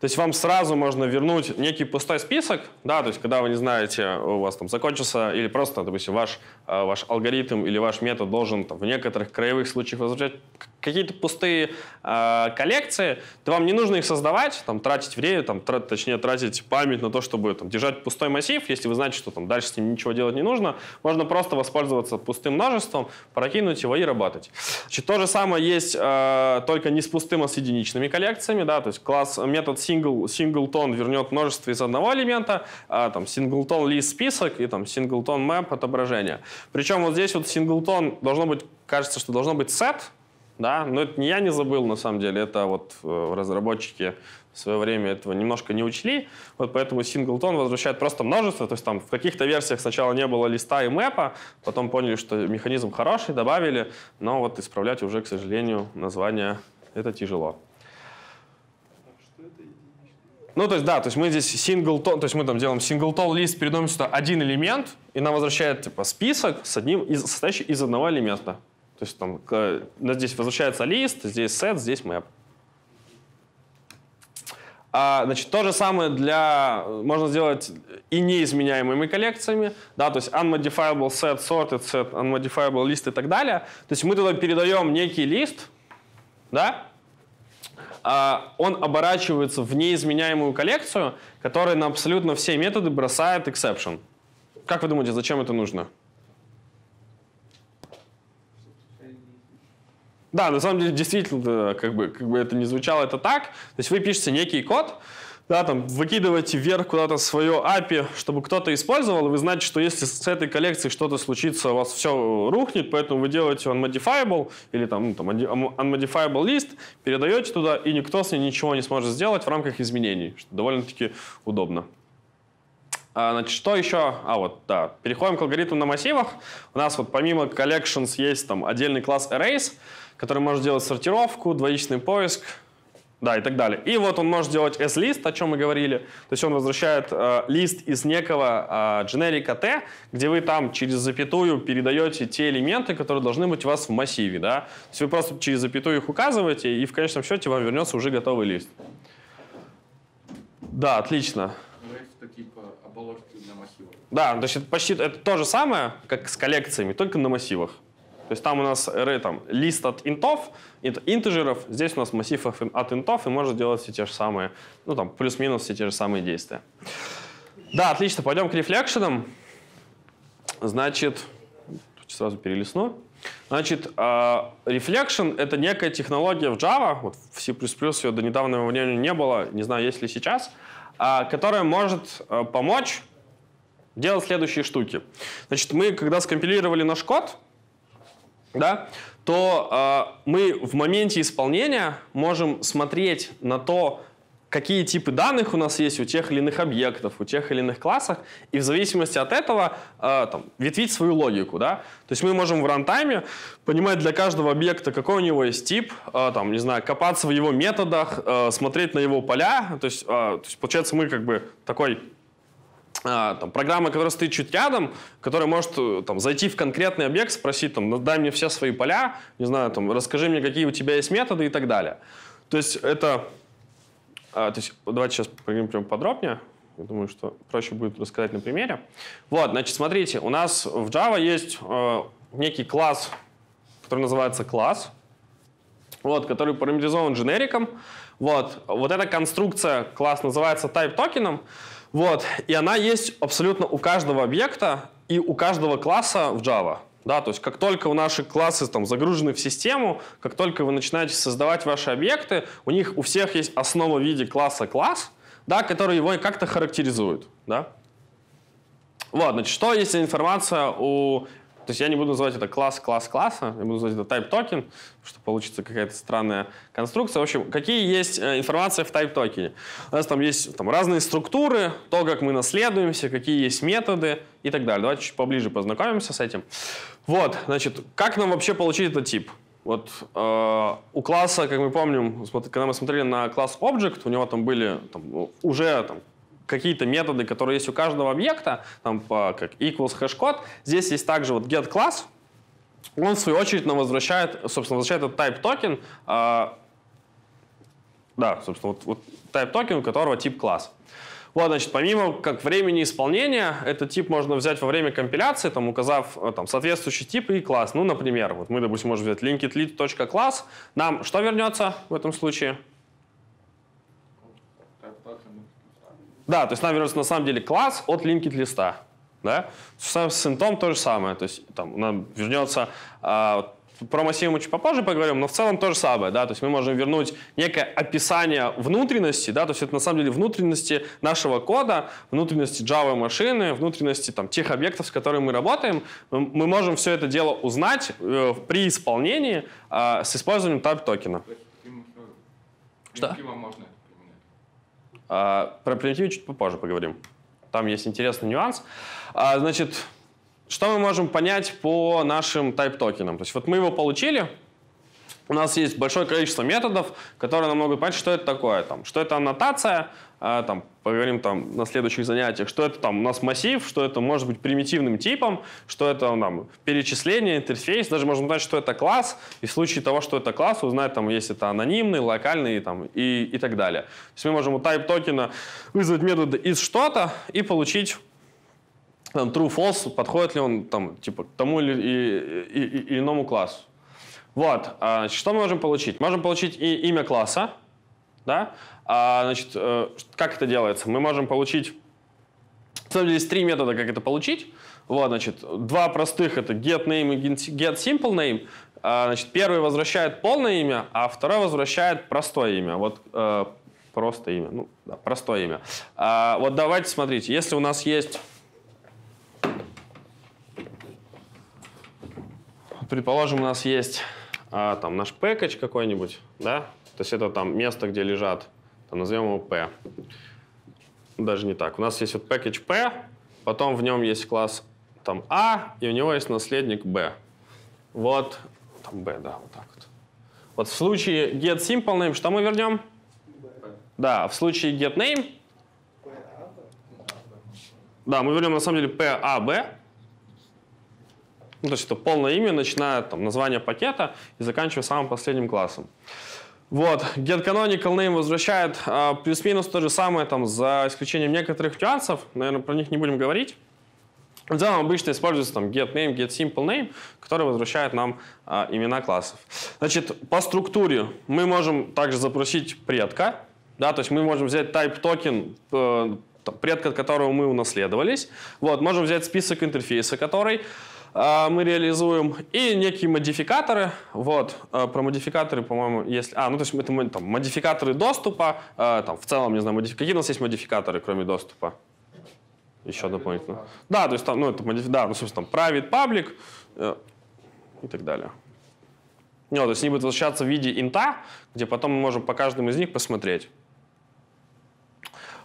Speaker 1: То есть вам сразу можно вернуть некий пустой список, да, то есть когда вы не знаете, у вас там закончился или просто, допустим, ваш, а, ваш алгоритм или ваш метод должен там, в некоторых краевых случаях возвращать какие-то пустые э, коллекции, то вам не нужно их создавать, там, тратить время, там, трат, точнее, тратить память на то, чтобы там, держать пустой массив, если вы знаете, что там дальше с ним ничего делать не нужно, можно просто воспользоваться пустым множеством, прокинуть его и работать работать. Значит, то же самое есть э, только не с пустым, а с единичными коллекциями. Да? То есть класс, метод single, singleton вернет множество из одного элемента, а там singleton list список и там singleton map отображение. Причем вот здесь вот singleton должно быть, кажется, что должно быть set, да, но это не я не забыл, на самом деле, это вот э, разработчики свое время этого немножко не учли, вот поэтому синглтон возвращает просто множество, то есть там в каких-то версиях сначала не было листа и мэпа, потом поняли, что механизм хороший, добавили, но вот исправлять уже, к сожалению, название это тяжело. Ну, то есть, да, то есть мы здесь синглтон, то есть мы там делаем синглтон лист, передаем сюда один элемент, и нам возвращает, типа, список с одним из, состоящий из одного элемента. То есть там здесь возвращается лист, здесь set, здесь map. А, значит, то же самое для, можно сделать и неизменяемыми коллекциями, да, то есть unmodifiable set, sorted set, unmodifiable list и так далее. То есть мы туда передаем некий лист, да, а он оборачивается в неизменяемую коллекцию, которая на абсолютно все методы бросает exception. Как вы думаете, зачем это нужно? Да, на самом деле, действительно, как бы, как бы это не звучало, это так. То есть вы пишете некий код, да, там, выкидываете вверх куда-то свое API, чтобы кто-то использовал, и вы знаете, что если с этой коллекцией что-то случится, у вас все рухнет, поэтому вы делаете unmodifiable или там, ну, там unmodifiable list, передаете туда, и никто с ней ничего не сможет сделать в рамках изменений, что довольно-таки удобно. А, значит, что еще? А, вот, да. Переходим к алгоритму на массивах. У нас вот помимо collections есть там отдельный класс arrays, который может делать сортировку, двоичный поиск, да, и так далее. И вот он может делать S-лист, о чем мы говорили. То есть он возвращает э, лист из некого э, generic T, где вы там через запятую передаете те элементы, которые должны быть у вас в массиве. Да? То есть вы просто через запятую их указываете, и в конечном счете вам вернется уже готовый лист. Да, отлично. это типа оболочки для массива. Да, то есть это почти это то же самое, как с коллекциями, только на массивах. То есть там у нас array, там, лист от интов, интегеров, здесь у нас массив от интов, и можно делать все те же самые, ну там плюс-минус все те же самые действия. Да, отлично, пойдем к рефлекшенам. Значит, сразу перелесну. Значит, Reflection а, — это некая технология в Java, вот в C++ ее до недавнего времени не было, не знаю, есть ли сейчас, а, которая может а, помочь делать следующие штуки. Значит, мы, когда скомпилировали наш код, да, то э, мы в моменте исполнения можем смотреть на то, какие типы данных у нас есть у тех или иных объектов, у тех или иных классов, и в зависимости от этого э, там, ветвить свою логику. Да? То есть мы можем в рантайме понимать для каждого объекта, какой у него есть тип, э, там, не знаю, копаться в его методах, э, смотреть на его поля. То есть, э, то есть получается мы как бы такой а, там, программа, которая стоит чуть рядом, которая может э, там, зайти в конкретный объект, спросить, там, «Ну, дай мне все свои поля, не знаю, там, расскажи мне, какие у тебя есть методы и так далее. То есть это... А, то есть, давайте сейчас поговорим прям подробнее. Я думаю, что проще будет рассказать на примере. Вот, значит, смотрите, у нас в Java есть э, некий класс, который называется класс, вот, который параметризован дженериком. Вот, вот эта конструкция класс называется type токеном. Вот, и она есть абсолютно у каждого объекта и у каждого класса в Java. Да, то есть как только у наших классы там, загружены в систему, как только вы начинаете создавать ваши объекты, у них у всех есть основа в виде класса класс, да, который его как-то характеризует. Да? Вот, значит, что есть информация у то есть я не буду называть это класс, класс, класса, я буду называть это type токен, что получится какая-то странная конструкция. В общем, какие есть э, информация в type токене? У нас там есть там, разные структуры, то, как мы наследуемся, какие есть методы и так далее. Давайте чуть поближе познакомимся с этим. Вот, значит, как нам вообще получить этот тип? Вот э, у класса, как мы помним, когда мы смотрели на класс Object, у него там были там, ну, уже там, какие-то методы, которые есть у каждого объекта, там, как equals хэшкод. Здесь есть также вот get class. он, в свою очередь, нам возвращает, собственно, возвращает этот type токен, э, да, собственно, вот, вот type токен, у которого тип класс. Вот, значит, помимо как времени исполнения, этот тип можно взять во время компиляции, там, указав э, там, соответствующий тип и класс. Ну, например, вот мы, допустим, можем взять linkitLead.class. Нам что вернется в этом случае? Да, то есть нам вернется на самом деле класс от linked листа. Да? С синтом то же самое. То есть там нам вернется а, про массивы мы чуть попозже поговорим, но в целом то же самое, да, то есть мы можем вернуть некое описание внутренности, да, то есть это на самом деле внутренности нашего кода, внутренности Java машины, внутренности там тех объектов, с которыми мы работаем, мы можем все это дело узнать э, при исполнении э, с использованием type токена. Э, Что? Можно а, про примитивы чуть попозже поговорим. Там есть интересный нюанс. А, значит, что мы можем понять по нашим type токенам? То есть вот мы его получили, у нас есть большое количество методов, которые нам могут понять, что это такое, там, что это аннотация, а, там, поговорим там на следующих занятиях, что это там у нас массив, что это может быть примитивным типом, что это там перечисление, интерфейс, даже можно узнать, что это класс, и в случае того, что это класс, узнать там, есть это анонимный, локальный там, и, и так далее. То есть мы можем у type токена вызвать метод из что-то и получить там, true, false, подходит ли он там, типа, к тому или, и, и, или иному классу. Вот, а, что мы можем получить? Можем получить и имя класса, да? А, значит, э, как это делается? Мы можем получить... На самом деле есть три метода, как это получить. Вот, значит, два простых — это getName и getSimpleName. А, значит, первый возвращает полное имя, а второй возвращает простое имя. Вот э, просто имя, ну, да, простое имя. А, вот давайте смотрите, если у нас есть... Предположим, у нас есть а, там наш пэкэдж какой-нибудь, да? То есть это там место, где лежат там, назовем его P. Даже не так. У нас есть вот package P, потом в нем есть класс там A и у него есть наследник B. Вот, там B, да, вот так вот. Вот в случае get simple name что мы вернем? B. Да, в случае get name да, мы вернем на самом деле PAB. Ну, то есть это полное имя, начиная там, название пакета и заканчивая самым последним классом. Вот, get canonical name возвращает а, плюс-минус то же самое, там, за исключением некоторых нюансов, наверное, про них не будем говорить. В целом обычно используется там get name, get simple name, который возвращает нам а, имена классов. Значит, по структуре мы можем также запросить предка, да, то есть мы можем взять type э, токен, предка, от которого мы унаследовались. Вот, можем взять список интерфейса, который а, мы реализуем, и некие модификаторы, вот, а, про модификаторы, по-моему, если, а, ну, то есть это там, модификаторы доступа, а, там, в целом, не знаю, модиф... какие у нас есть модификаторы, кроме доступа? Еще дополнительно. Да, то есть там, ну, это модиф... да, ну, собственно, там, private, public э, и так далее. Ну, то есть они будут возвращаться в виде инта, где потом мы можем по каждому из них посмотреть.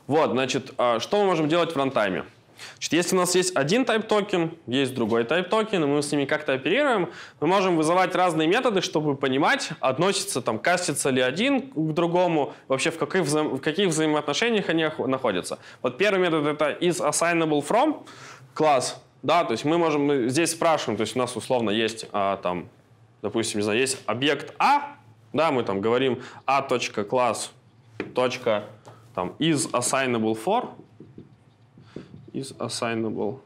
Speaker 1: Вот, значит, что мы можем делать в рантайме? Значит, если у нас есть один type токен, есть другой type токен, и мы с ними как-то оперируем, мы можем вызывать разные методы, чтобы понимать, относится там, кастится ли один к другому, вообще в каких, вза в каких взаимоотношениях они находятся. Вот первый метод это is assignable from класс, да, то есть мы можем мы здесь спрашиваем, то есть у нас условно есть а, там, допустим, не знаю, есть объект А, да, мы там говорим a.class. А точка, там, is assignable for, is assignable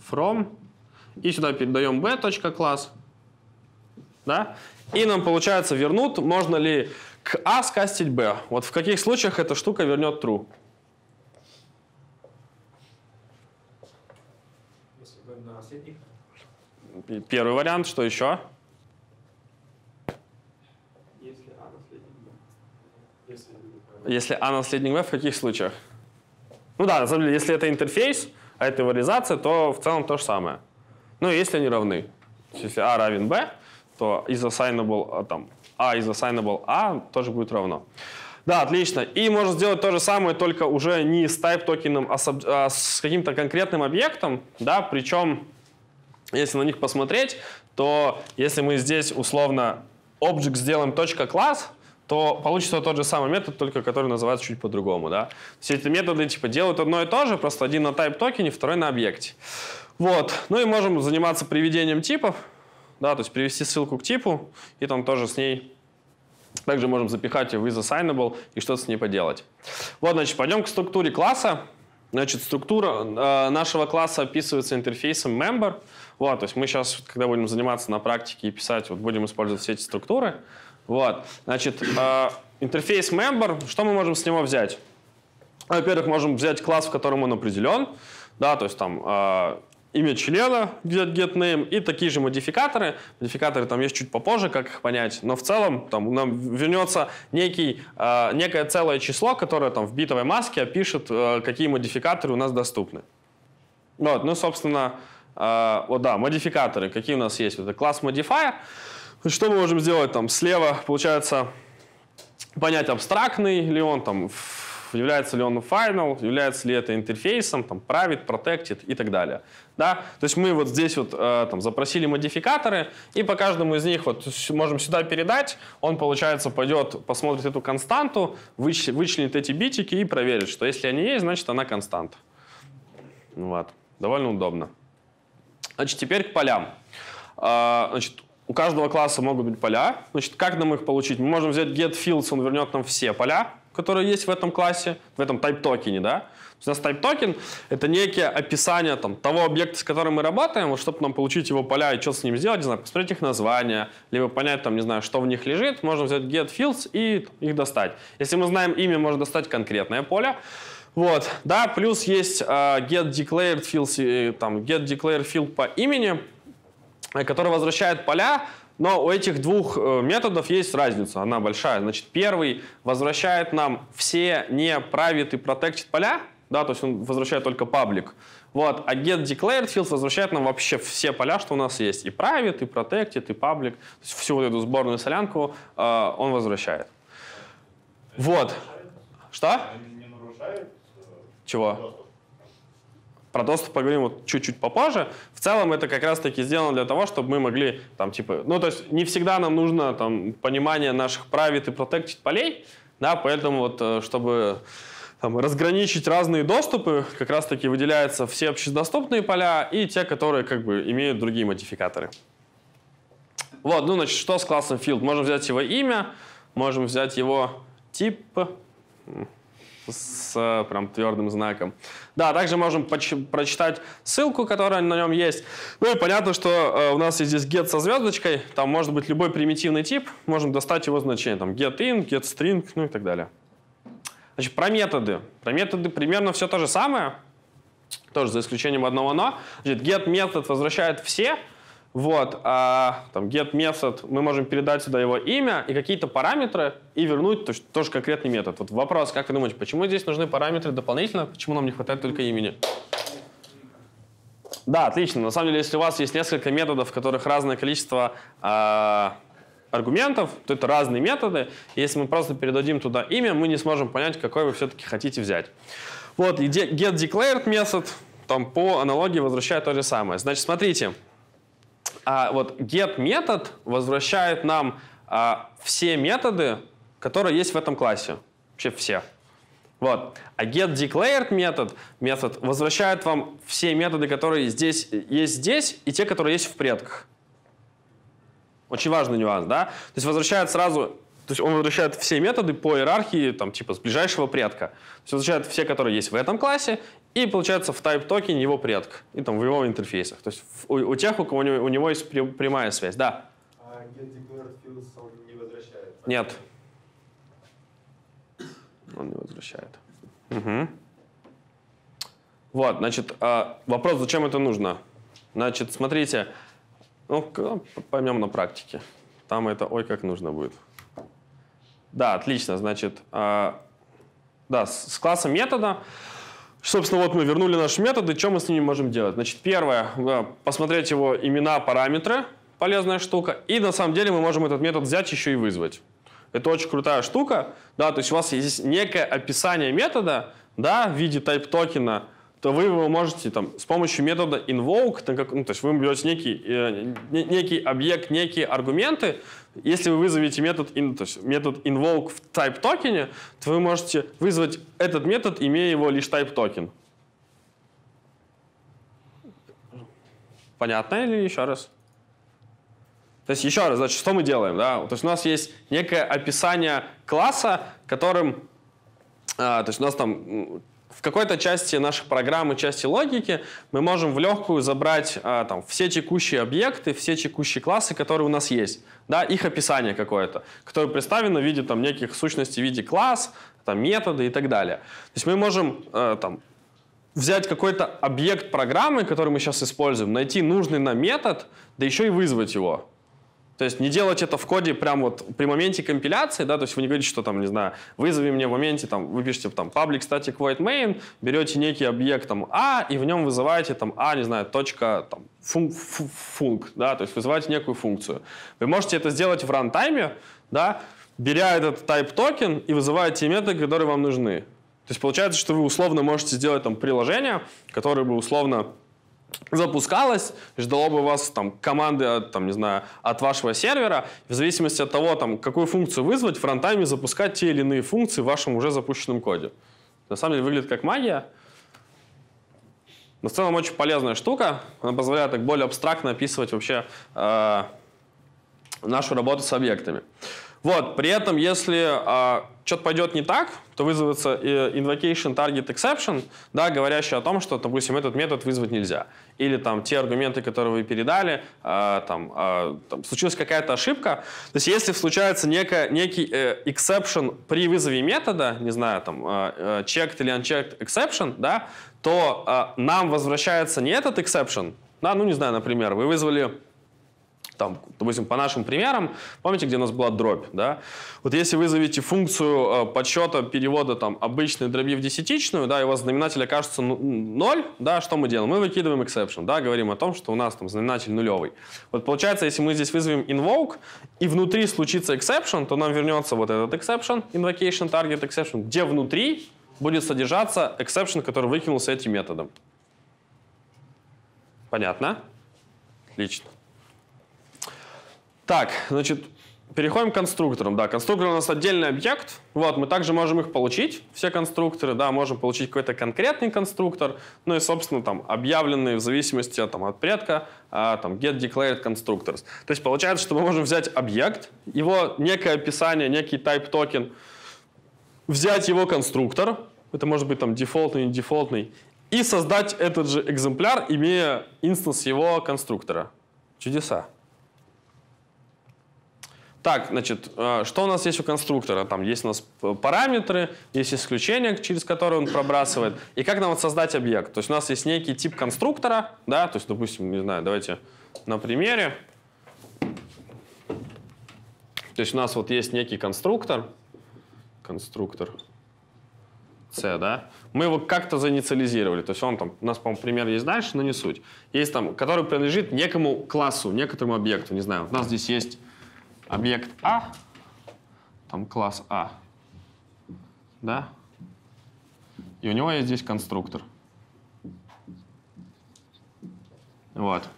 Speaker 1: from. И сюда передаем b.class. Да? И нам, получается, вернут, можно ли к a скастить b. Вот в каких случаях эта штука вернет true. Первый вариант, что еще? Если А наследник B, а в каких случаях? Ну да, на самом деле, если это интерфейс, а это его реализация, то в целом то же самое. Ну, если они равны. Если А равен Б, то is assignable, а, там, А is assignable А тоже будет равно. Да, отлично. И можно сделать то же самое, только уже не с type токеном, а с, а с каким-то конкретным объектом. Да, причем, если на них посмотреть, то если мы здесь условно object сделаем класс то получится тот же самый метод, только который называется чуть по-другому. Да? Все эти методы типа делают одно и то же, просто один на type токене, второй на объекте. Вот. Ну и можем заниматься приведением типов, да, то есть привести ссылку к типу, и там тоже с ней также можем запихать ее в isassignable и что-то с ней поделать. Вот, значит, пойдем к структуре класса. Значит, структура э, нашего класса описывается интерфейсом member. Вот, то есть мы сейчас, когда будем заниматься на практике и писать, вот будем использовать все эти структуры. Вот, значит, а, интерфейс member, что мы можем с него взять? Во-первых, можем взять класс, в котором он определен, да, то есть там а, имя члена, get, get name, и такие же модификаторы. Модификаторы там есть чуть попозже, как их понять, но в целом там нам вернется некий, э, некое целое число, которое там в битовой маске опишет, э, какие модификаторы у нас доступны. Вот, ну, собственно, э, вот, да, модификаторы, какие у нас есть. Это класс modifier, ну, что мы можем сделать там слева? Получается, понять, абстрактный ли он, там, является ли он final, является ли это интерфейсом, там, private, protected и так далее. Да? То есть мы вот здесь вот э, там, запросили модификаторы, и по каждому из них вот можем сюда передать, он, получается, пойдет, посмотрит эту константу, выч, вычленит эти битики и проверит, что если они есть, значит она константа. Вот. Довольно удобно. Значит, теперь к полям. Э, значит, у каждого класса могут быть поля. Значит, как нам их получить? Мы можем взять getFields, он вернет нам все поля, которые есть в этом классе, в этом type-токене, да? У нас type-токен — это некие описание там, того объекта, с которым мы работаем, вот чтобы нам получить его поля и что с ним сделать, не знаю, посмотреть их название, либо понять, там, не знаю, что в них лежит, можем взять getFields и их достать. Если мы знаем имя, можно достать конкретное поле. Вот, да, плюс есть э, get declared fields, и, там, get declared field по имени, который возвращает поля, но у этих двух э, методов есть разница, она большая. Значит, первый возвращает нам все не private и protected поля, да, то есть он возвращает только паблик. Вот, а get declared fields возвращает нам вообще все поля, что у нас есть. И private, и protected, и public. То есть всю вот эту сборную солянку э, он возвращает. Они вот. Что? Они не нарушают? Э, Чего? Про доступ поговорим вот чуть-чуть попозже. В целом это как раз-таки сделано для того, чтобы мы могли там типа, ну то есть не всегда нам нужно там понимание наших private и protected полей, да, поэтому вот э, чтобы там, разграничить разные доступы, как раз-таки выделяются все общедоступные поля и те, которые как бы имеют другие модификаторы. Вот, ну, значит, что с классом field? Можем взять его имя, можем взять его тип, с э, прям твердым знаком. Да, также можем прочитать ссылку, которая на нем есть. Ну и понятно, что э, у нас есть здесь get со звездочкой, там может быть любой примитивный тип, можем достать его значение, там get in, get string, ну и так далее. Значит, про методы. Про методы примерно все то же самое, тоже за исключением одного но. Значит, get метод возвращает все, вот, а, там, get method, мы можем передать сюда его имя и какие-то параметры и вернуть то, тоже конкретный метод. Вот вопрос, как вы думаете, почему здесь нужны параметры дополнительно, почему нам не хватает только имени? Да, отлично. На самом деле, если у вас есть несколько методов, в которых разное количество э, аргументов, то это разные методы. Если мы просто передадим туда имя, мы не сможем понять, какой вы все-таки хотите взять. Вот, и get declared метод там по аналогии возвращает то же самое. Значит, смотрите, а вот get метод возвращает нам а, все методы, которые есть в этом классе. Вообще все. Вот. А getDeclared метод, метод возвращает вам все методы, которые здесь, есть здесь, и те, которые есть в предках. Очень важный нюанс, да? То есть возвращает сразу, то есть он возвращает все методы по иерархии, там, типа, с ближайшего предка. То есть возвращает все, которые есть в этом классе, и получается в type токен его предок, и там в его интерфейсах. То есть у, у тех, у кого у него, у него есть прямая связь, да. А fields он не возвращает? Нет. Он не возвращает. Угу. Вот, значит, а, вопрос, зачем это нужно? Значит, смотрите, ну, ну поймем на практике. Там это ой как нужно будет. Да, отлично, значит, а, да, с класса метода Собственно, вот мы вернули наши методы. Что мы с ними можем делать? Значит, первое, э, посмотреть его имена, параметры, полезная штука. И на самом деле мы можем этот метод взять еще и вызвать. Это очень крутая штука. Да, то есть у вас есть некое описание метода да, в виде type токена, то вы его можете там с помощью метода invoke, так как, ну, то есть вы берете некий, э, некий объект, некие аргументы, если вы вызовете метод, in, то есть метод invoke в type токене, то вы можете вызвать этот метод, имея его лишь type токен. Понятно или еще раз? То есть еще раз, значит, что мы делаем? Да? То есть у нас есть некое описание класса, которым... А, то есть у нас там какой-то части наших программ и части логики мы можем в легкую забрать а, там, все текущие объекты, все текущие классы, которые у нас есть. Да, их описание какое-то, которое представлено в виде там, неких сущностей в виде класс, там, методы и так далее. То есть мы можем э, там, взять какой-то объект программы, который мы сейчас используем, найти нужный нам метод, да еще и вызвать его. То есть не делать это в коде прямо вот при моменте компиляции, да, то есть вы не говорите, что там, не знаю, вызови мне в моменте, там, вы пишете там public static void main, берете некий объект там а, и в нем вызываете там а, не знаю, точка там функ, функ да, то есть вызываете некую функцию. Вы можете это сделать в рантайме, да, беря этот type токен и вызывая те методы, которые вам нужны. То есть получается, что вы условно можете сделать там приложение, которое бы условно запускалось, ждало бы вас там команды, там, не знаю, от вашего сервера, в зависимости от того, там, какую функцию вызвать, в фронтайме запускать те или иные функции в вашем уже запущенном коде. На самом деле выглядит как магия. Но в целом очень полезная штука. Она позволяет так более абстрактно описывать вообще э, нашу работу с объектами. Э, вот, при этом, если а, что-то пойдет не так, то вызовется э, invocation target exception, да, говорящий о том, что, допустим, этот метод вызвать нельзя. Или там те аргументы, которые вы передали, э, там, э, там случилась какая-то ошибка. То есть если случается некая, некий э, exception при вызове метода, не знаю, там, э, checked или unchecked exception, да, то э, нам возвращается не этот exception, да, ну, не знаю, например, вы вызвали там, допустим, по нашим примерам, помните, где у нас была дробь, да? Вот если вызовете функцию э, подсчета перевода там обычной дроби в десятичную, да, и у вас знаменатель окажется 0, ну, да, что мы делаем? Мы выкидываем exception, да, говорим о том, что у нас там знаменатель нулевый. Вот получается, если мы здесь вызовем invoke, и внутри случится exception, то нам вернется вот этот exception, invocation target exception, где внутри будет содержаться exception, который выкинулся этим методом. Понятно? Отлично. Так, значит, переходим к конструкторам. Да, конструктор у нас отдельный объект. Вот, мы также можем их получить, все конструкторы. Да, можем получить какой-то конкретный конструктор. Ну и, собственно, там, объявленные в зависимости там, от предка, а, там, get declared constructors. То есть получается, что мы можем взять объект, его некое описание, некий type токен, взять его конструктор, это может быть там дефолтный, не дефолтный, и создать этот же экземпляр, имея инстанс его конструктора. Чудеса. Так, значит, э, что у нас есть у конструктора? Там есть у нас э, параметры, есть исключения, через которые он пробрасывает. И как нам вот создать объект? То есть у нас есть некий тип конструктора, да, то есть, допустим, не знаю, давайте на примере. То есть у нас вот есть некий конструктор, конструктор C, да, мы его как-то заинициализировали, то есть он там, у нас, по-моему, пример есть дальше, но не суть. Есть там, который принадлежит некому классу, некоторому объекту, не знаю, у нас здесь есть объект А, там класс А, да? И у него есть здесь конструктор. Вот. То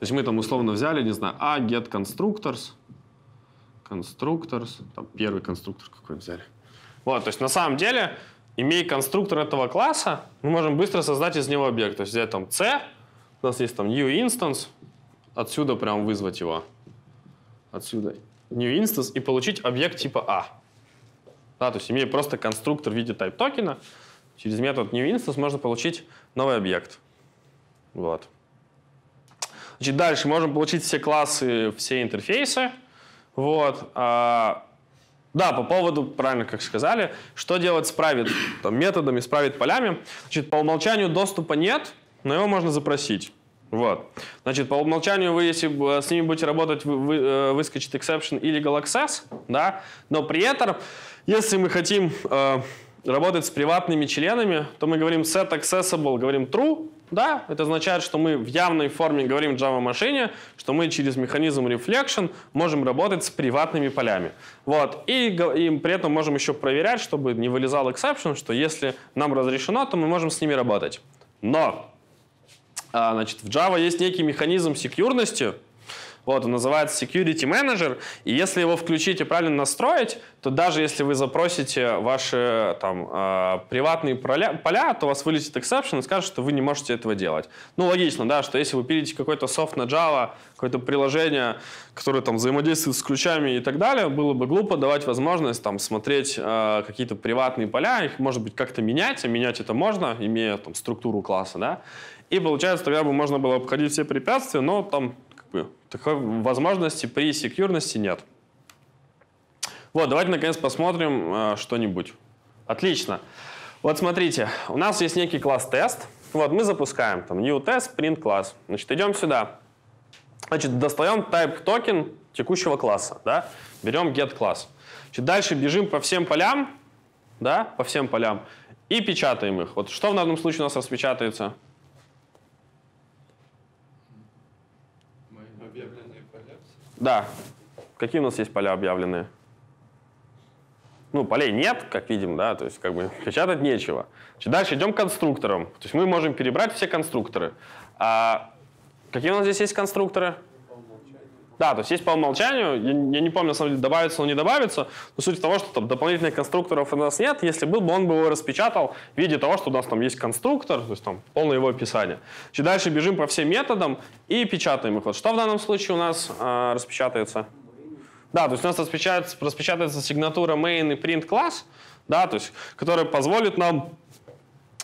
Speaker 1: есть мы там условно взяли, не знаю, а get constructors, constructors, там первый конструктор какой взяли. Вот, то есть на самом деле, имея конструктор этого класса, мы можем быстро создать из него объект. То есть взять там c, у нас есть там new instance, отсюда прям вызвать его отсюда new instance и получить объект типа A. А. Да, то есть имея просто конструктор в виде type токена, через метод new instance можно получить новый объект. Вот. Значит, дальше можем получить все классы, все интерфейсы. Вот. А, да, по поводу, правильно как сказали, что делать с private там, методами, с private полями. Значит, по умолчанию доступа нет, но его можно запросить. Вот. Значит, по умолчанию вы, если э, с ними будете работать, вы, вы, э, выскочит exception или legal access, да, но при этом, если мы хотим э, работать с приватными членами, то мы говорим set accessible, говорим true, да, это означает, что мы в явной форме говорим Java машине, что мы через механизм reflection можем работать с приватными полями. Вот. И, и при этом можем еще проверять, чтобы не вылезал exception, что если нам разрешено, то мы можем с ними работать. Но а, значит, в Java есть некий механизм секьюрности, вот, он называется Security Manager, и если его включить и правильно настроить, то даже если вы запросите ваши там, э, приватные поля, то у вас вылетит exception и скажет, что вы не можете этого делать. Ну, логично, да, что если вы пилите какой-то софт на Java, какое-то приложение, которое там взаимодействует с ключами и так далее, было бы глупо давать возможность там смотреть э, какие-то приватные поля, их может быть как-то менять, а менять это можно, имея там структуру класса, да, и получается, тогда бы можно было обходить все препятствия, но там как бы, такой возможности при секьюрности нет. Вот, давайте наконец посмотрим э, что-нибудь. Отлично. Вот смотрите, у нас есть некий класс тест. Вот мы запускаем там new test print класс. Значит, идем сюда. Значит, достаем type токен текущего класса, да? Берем get класс. Значит, дальше бежим по всем полям, да, по всем полям и печатаем их. Вот что в данном случае у нас распечатается? Да. Какие у нас есть поля объявленные? ну, полей нет, как видим, да, то есть как бы печатать нечего. Значит, дальше идем к конструкторам. То есть мы можем перебрать все конструкторы. А какие у нас здесь есть конструкторы? Да, то есть есть по умолчанию, я, я не помню, на самом деле, добавится он, не добавится, но суть того, что там дополнительных конструкторов у нас нет, если был бы, он бы его распечатал в виде того, что у нас там есть конструктор, то есть там полное его описание. Значит, дальше бежим по всем методам и печатаем их. Вот что в данном случае у нас э, распечатается? Да, то есть у нас распечатается, распечатается сигнатура main и print класс, да, то есть, который позволит нам,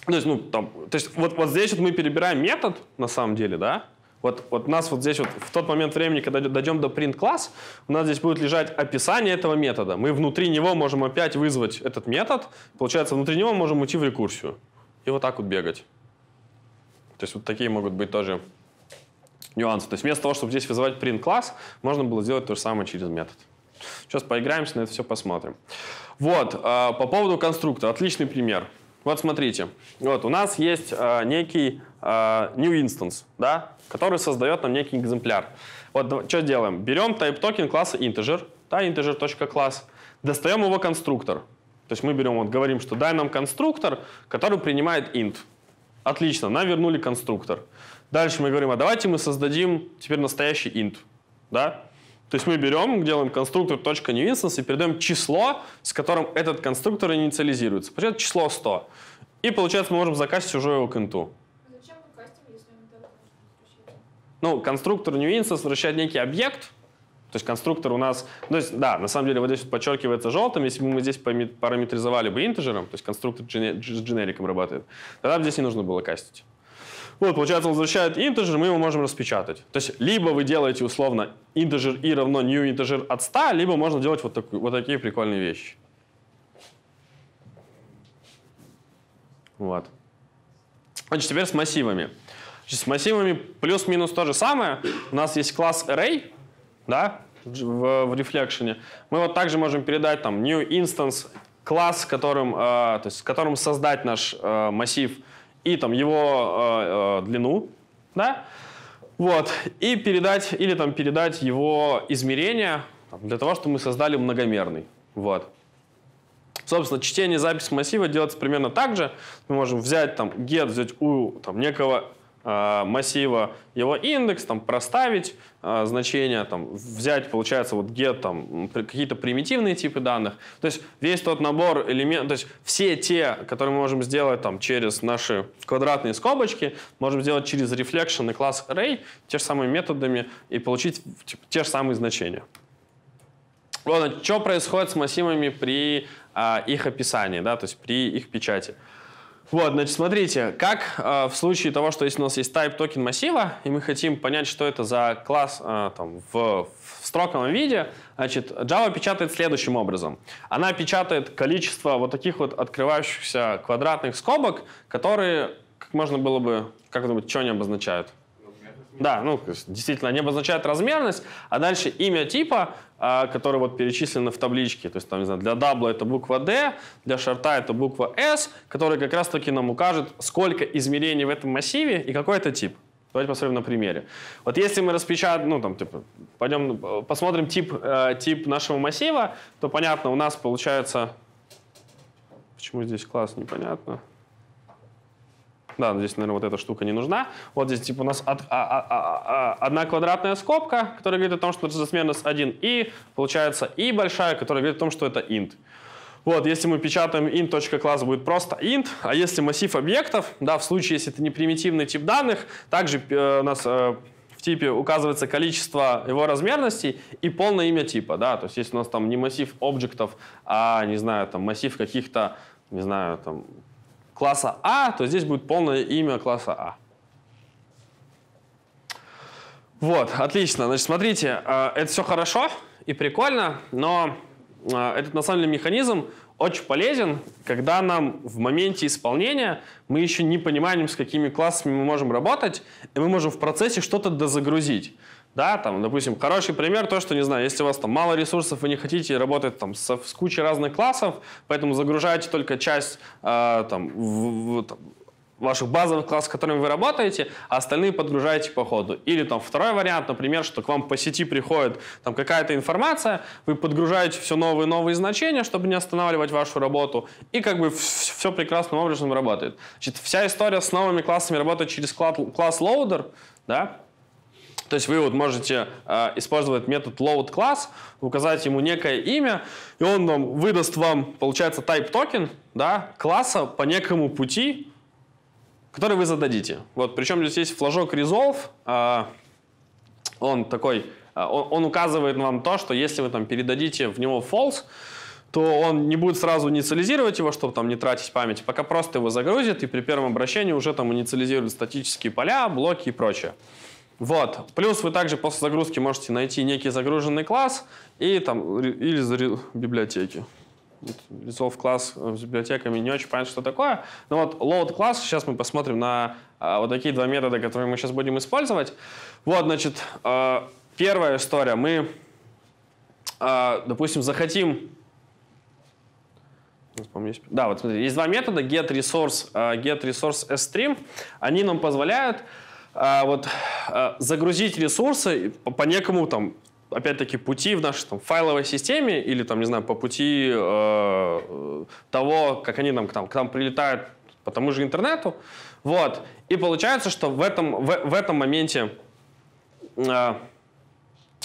Speaker 1: то есть, ну, там, то есть вот, вот здесь вот мы перебираем метод, на самом деле, да, вот, вот нас вот здесь вот в тот момент времени, когда дойдем до print класс, у нас здесь будет лежать описание этого метода. Мы внутри него можем опять вызвать этот метод. Получается, внутри него можем уйти в рекурсию. И вот так вот бегать. То есть вот такие могут быть тоже нюансы. То есть вместо того, чтобы здесь вызывать print класс, можно было сделать то же самое через метод. Сейчас поиграемся, на это все посмотрим. Вот, а, по поводу конструктора. Отличный пример. Вот смотрите, вот у нас есть э, некий э, new instance, да, который создает нам некий экземпляр. Вот что делаем? Берем type токен класса integer, да, integer.class, достаем его конструктор. То есть мы берем, вот говорим, что дай нам конструктор, который принимает int. Отлично, нам вернули конструктор. Дальше мы говорим, а давайте мы создадим теперь настоящий int. Да? То есть мы берем, делаем конструктор .newInstance и передаем число, с которым этот конструктор инициализируется. Получается число 100. И получается мы можем закастить уже его к инту. А ну, конструктор newInstance возвращает некий объект, то есть конструктор у нас, ну, то есть, да, на самом деле вот здесь вот подчеркивается желтым, если бы мы здесь параметризовали бы интегером, то есть конструктор с дженериком работает, тогда бы здесь не нужно было кастить. Вот, получается, он возвращает интежер, мы его можем распечатать. То есть, либо вы делаете условно интежер и равно new интежер от 100, либо можно делать вот, так, вот такие прикольные вещи. Вот. Значит, теперь с массивами. Значит, с массивами плюс-минус то же самое. У нас есть класс array, да, в, в Reflection. Мы вот также можем передать там new instance класс, которым, э, то есть, с которым создать наш э, массив и там его э, э, длину, да, вот, и передать, или там передать его измерения для того, чтобы мы создали многомерный, вот. Собственно, чтение запись массива делается примерно так же. Мы можем взять там get, взять у там, некого Э, массива, его индекс, там, проставить э, значение, там, взять, получается, вот get, там, какие-то примитивные типы данных. То есть весь тот набор элементов, то есть все те, которые мы можем сделать там, через наши квадратные скобочки, можем сделать через reflection и класс array, те же самые методами и получить типа, те же самые значения. Вот, что происходит с массивами при э, их описании, да, то есть при их печати. Э, вот, значит, смотрите, как э, в случае того, что если у нас есть type токен массива, и мы хотим понять, что это за класс э, там, в, в строковом виде, значит, Java печатает следующим образом. Она печатает количество вот таких вот открывающихся квадратных скобок, которые, как можно было бы, как думать, что они обозначают? Да, ну, действительно, они обозначают размерность, а дальше имя типа, а, который вот перечислено в табличке. То есть, там, не знаю, для дабла это буква D, для шарта это буква S, который как раз-таки нам укажет, сколько измерений в этом массиве и какой это тип. Давайте посмотрим на примере. Вот если мы распечатаем, ну там, типа, пойдем э, посмотрим тип, э, тип нашего массива, то понятно, у нас получается... Почему здесь класс, непонятно. Да, здесь, наверное, вот эта штука не нужна. Вот здесь типа у нас от, а, а, а, а одна квадратная скобка, которая говорит о том, что размерность 1 и, получается, и большая, которая говорит о том, что это int. Вот, если мы печатаем int.class будет просто int, а если массив объектов, да, в случае, если это не примитивный тип данных, также э, у нас э, в типе указывается количество его размерностей и полное имя типа, да, то есть если у нас там не массив объектов, а, не знаю, там массив каких-то, не знаю, там класса А, то здесь будет полное имя класса А. Вот, отлично. Значит, смотрите, э, это все хорошо и прикольно, но э, этот на самом деле механизм очень полезен, когда нам в моменте исполнения мы еще не понимаем, с какими классами мы можем работать, и мы можем в процессе что-то дозагрузить. Да, там, допустим, хороший пример, то, что, не знаю, если у вас там мало ресурсов, вы не хотите работать там с, с кучей разных классов, поэтому загружаете только часть э, там, в, в, там, ваших базовых классов, с которыми вы работаете, а остальные подгружаете по ходу. Или там второй вариант, например, что к вам по сети приходит там какая-то информация, вы подгружаете все новые и новые значения, чтобы не останавливать вашу работу, и как бы все прекрасным образом работает. Значит, вся история с новыми классами работает через класс loader, да, то есть вы вот можете э, использовать метод load class, указать ему некое имя, и он вам выдаст вам, получается, type токен да, класса по некому пути, который вы зададите. Вот, причем здесь есть флажок resolve, э, он такой, э, а, он, он указывает вам то, что если вы там передадите в него false, то он не будет сразу инициализировать его, чтобы там не тратить память, пока просто его загрузит, и при первом обращении уже там инициализирует статические поля, блоки и прочее. Вот. Плюс вы также после загрузки можете найти некий загруженный класс и там, или за библиотеки. Resolve класс э, с библиотеками не очень понятно, что такое. Но ну вот load класс, сейчас мы посмотрим на э, вот такие два метода, которые мы сейчас будем использовать. Вот, значит, э, первая история. Мы, допустим, захотим да, вот смотрите, есть два метода get resource, get resource stream. Они нам позволяют а, вот а, загрузить ресурсы по, по некому там опять-таки пути в нашей там, файловой системе или там не знаю по пути э, того, как они там к нам к нам прилетают по тому же интернету, вот и получается, что в этом в, в этом моменте э,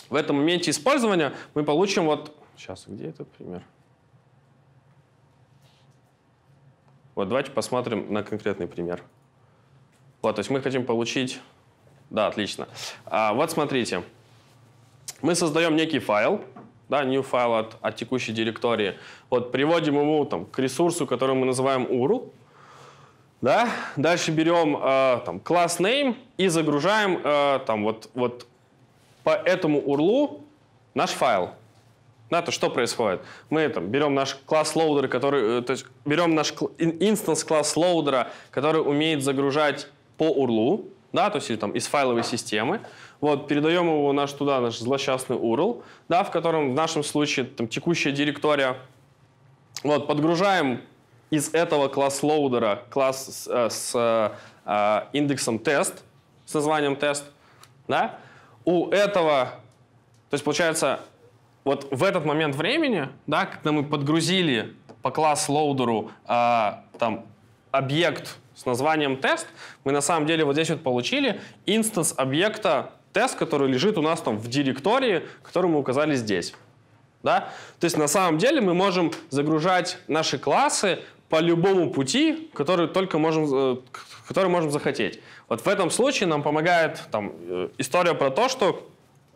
Speaker 1: в этом моменте использования мы получим вот сейчас а где этот пример? Вот давайте посмотрим на конкретный пример. Вот, то есть мы хотим получить... Да, отлично. А, вот смотрите. Мы создаем некий файл, да, new файл от, от текущей директории. Вот приводим его там, к ресурсу, который мы называем URL. Да? Дальше берем э, там, class name и загружаем э, там, вот, вот по этому URL наш файл. Да, то что происходит? Мы там, берем наш класс лоудера, который, э, то есть берем наш инстанс класс лоудера, который умеет загружать по URL, да, то есть там из файловой системы. Вот, передаем его наш туда, наш злосчастный URL, да, в котором в нашем случае там текущая директория. Вот, подгружаем из этого класс лоудера класс с, э, с э, э, индексом тест, с названием тест, да. У этого, то есть получается, вот в этот момент времени, да, когда мы подгрузили по класс лоудеру э, там объект с названием тест. Мы на самом деле вот здесь вот получили инстанс объекта тест, который лежит у нас там в директории, который мы указали здесь. Да? То есть на самом деле мы можем загружать наши классы по любому пути, который только можем, э, который можем захотеть. Вот в этом случае нам помогает там, э, история про то, что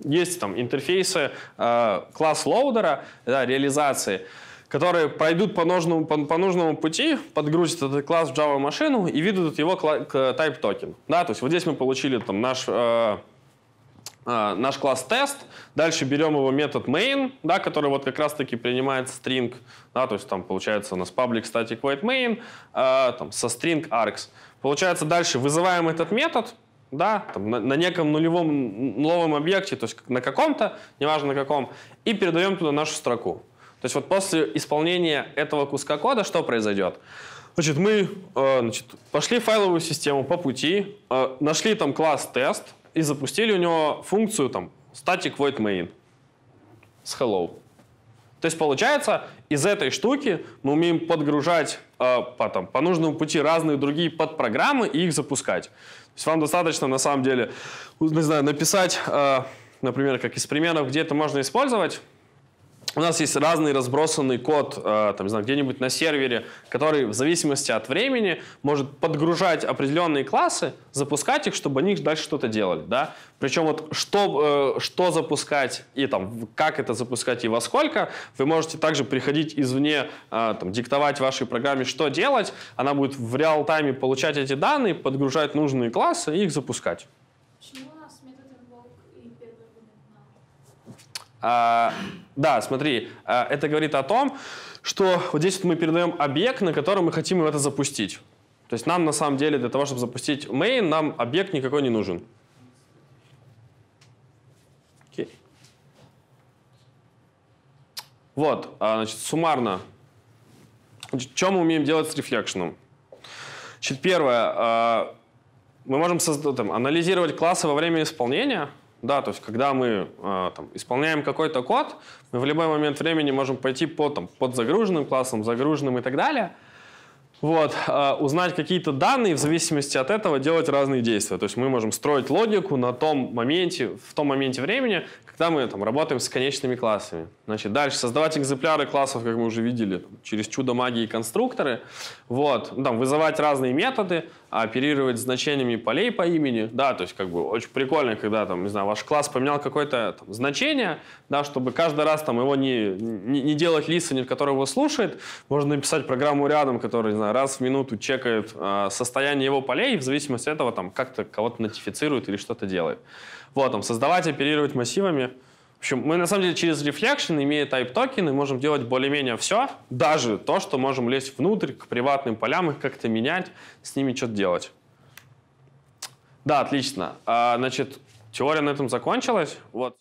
Speaker 1: есть там интерфейсы э, класс лоудера, да, реализации. реализации которые пройдут по нужному, по, по нужному пути, подгрузят этот класс в Java машину и выдадут его к type токен. Да, то есть вот здесь мы получили там наш э, э, наш класс тест, дальше берем его метод main, да, который вот как раз-таки принимает string, да, то есть там получается у нас public static void main э, там, со string args. Получается, дальше вызываем этот метод, да, там, на, на неком нулевом нулевом объекте, то есть на каком-то, неважно на каком, и передаем туда нашу строку. То есть вот после исполнения этого куска кода что произойдет? Значит, мы э, значит, пошли в файловую систему по пути, э, нашли там класс тест и запустили у него функцию там static void main с hello. То есть получается, из этой штуки мы умеем подгружать э, по, там, по нужному пути разные другие подпрограммы и их запускать. То есть вам достаточно на самом деле, не знаю, написать, э, например, как из примеров, где это можно использовать, у нас есть разный разбросанный код, э, там, не знаю, где-нибудь на сервере, который в зависимости от времени может подгружать определенные классы, запускать их, чтобы они дальше что-то делали, да. Причем вот что, э, что запускать и там, как это запускать и во сколько, вы можете также приходить извне, э, там, диктовать вашей программе, что делать, она будет в реал-тайме получать эти данные, подгружать нужные классы и их запускать. Почему у нас метод и первый да, смотри, э, это говорит о том, что вот здесь вот мы передаем объект, на котором мы хотим это запустить. То есть нам на самом деле для того, чтобы запустить main, нам объект никакой не нужен. Okay. Вот, а, значит, суммарно. Чем мы умеем делать с рефлекшеном? Значит, первое, а, мы можем там, анализировать классы во время исполнения, да, то есть когда мы э, там, исполняем какой-то код, мы в любой момент времени можем пойти по, там, под загруженным классом, загруженным и так далее, вот, э, узнать какие-то данные, в зависимости от этого делать разные действия. То есть мы можем строить логику на том моменте, в том моменте времени, когда мы там, работаем с конечными классами. Значит, дальше создавать экземпляры классов, как мы уже видели, через чудо магии конструкторы. Вот, ну, там, вызывать разные методы, оперировать значениями полей по имени. Да, то есть как бы очень прикольно, когда там, не знаю, ваш класс поменял какое-то там, значение, да, чтобы каждый раз там его не, не, не делать лисы, который его слушает. Можно написать программу рядом, которая, не знаю, раз в минуту чекает э, состояние его полей, и в зависимости от этого там как-то кого-то нотифицирует или что-то делает. Вот, там, создавать, оперировать массивами. В общем, мы на самом деле через Reflection, имея type токены, можем делать более-менее все, даже то, что можем лезть внутрь к приватным полям, их как-то менять, с ними что-то делать. Да, отлично. А, значит, теория на этом закончилась. Вот.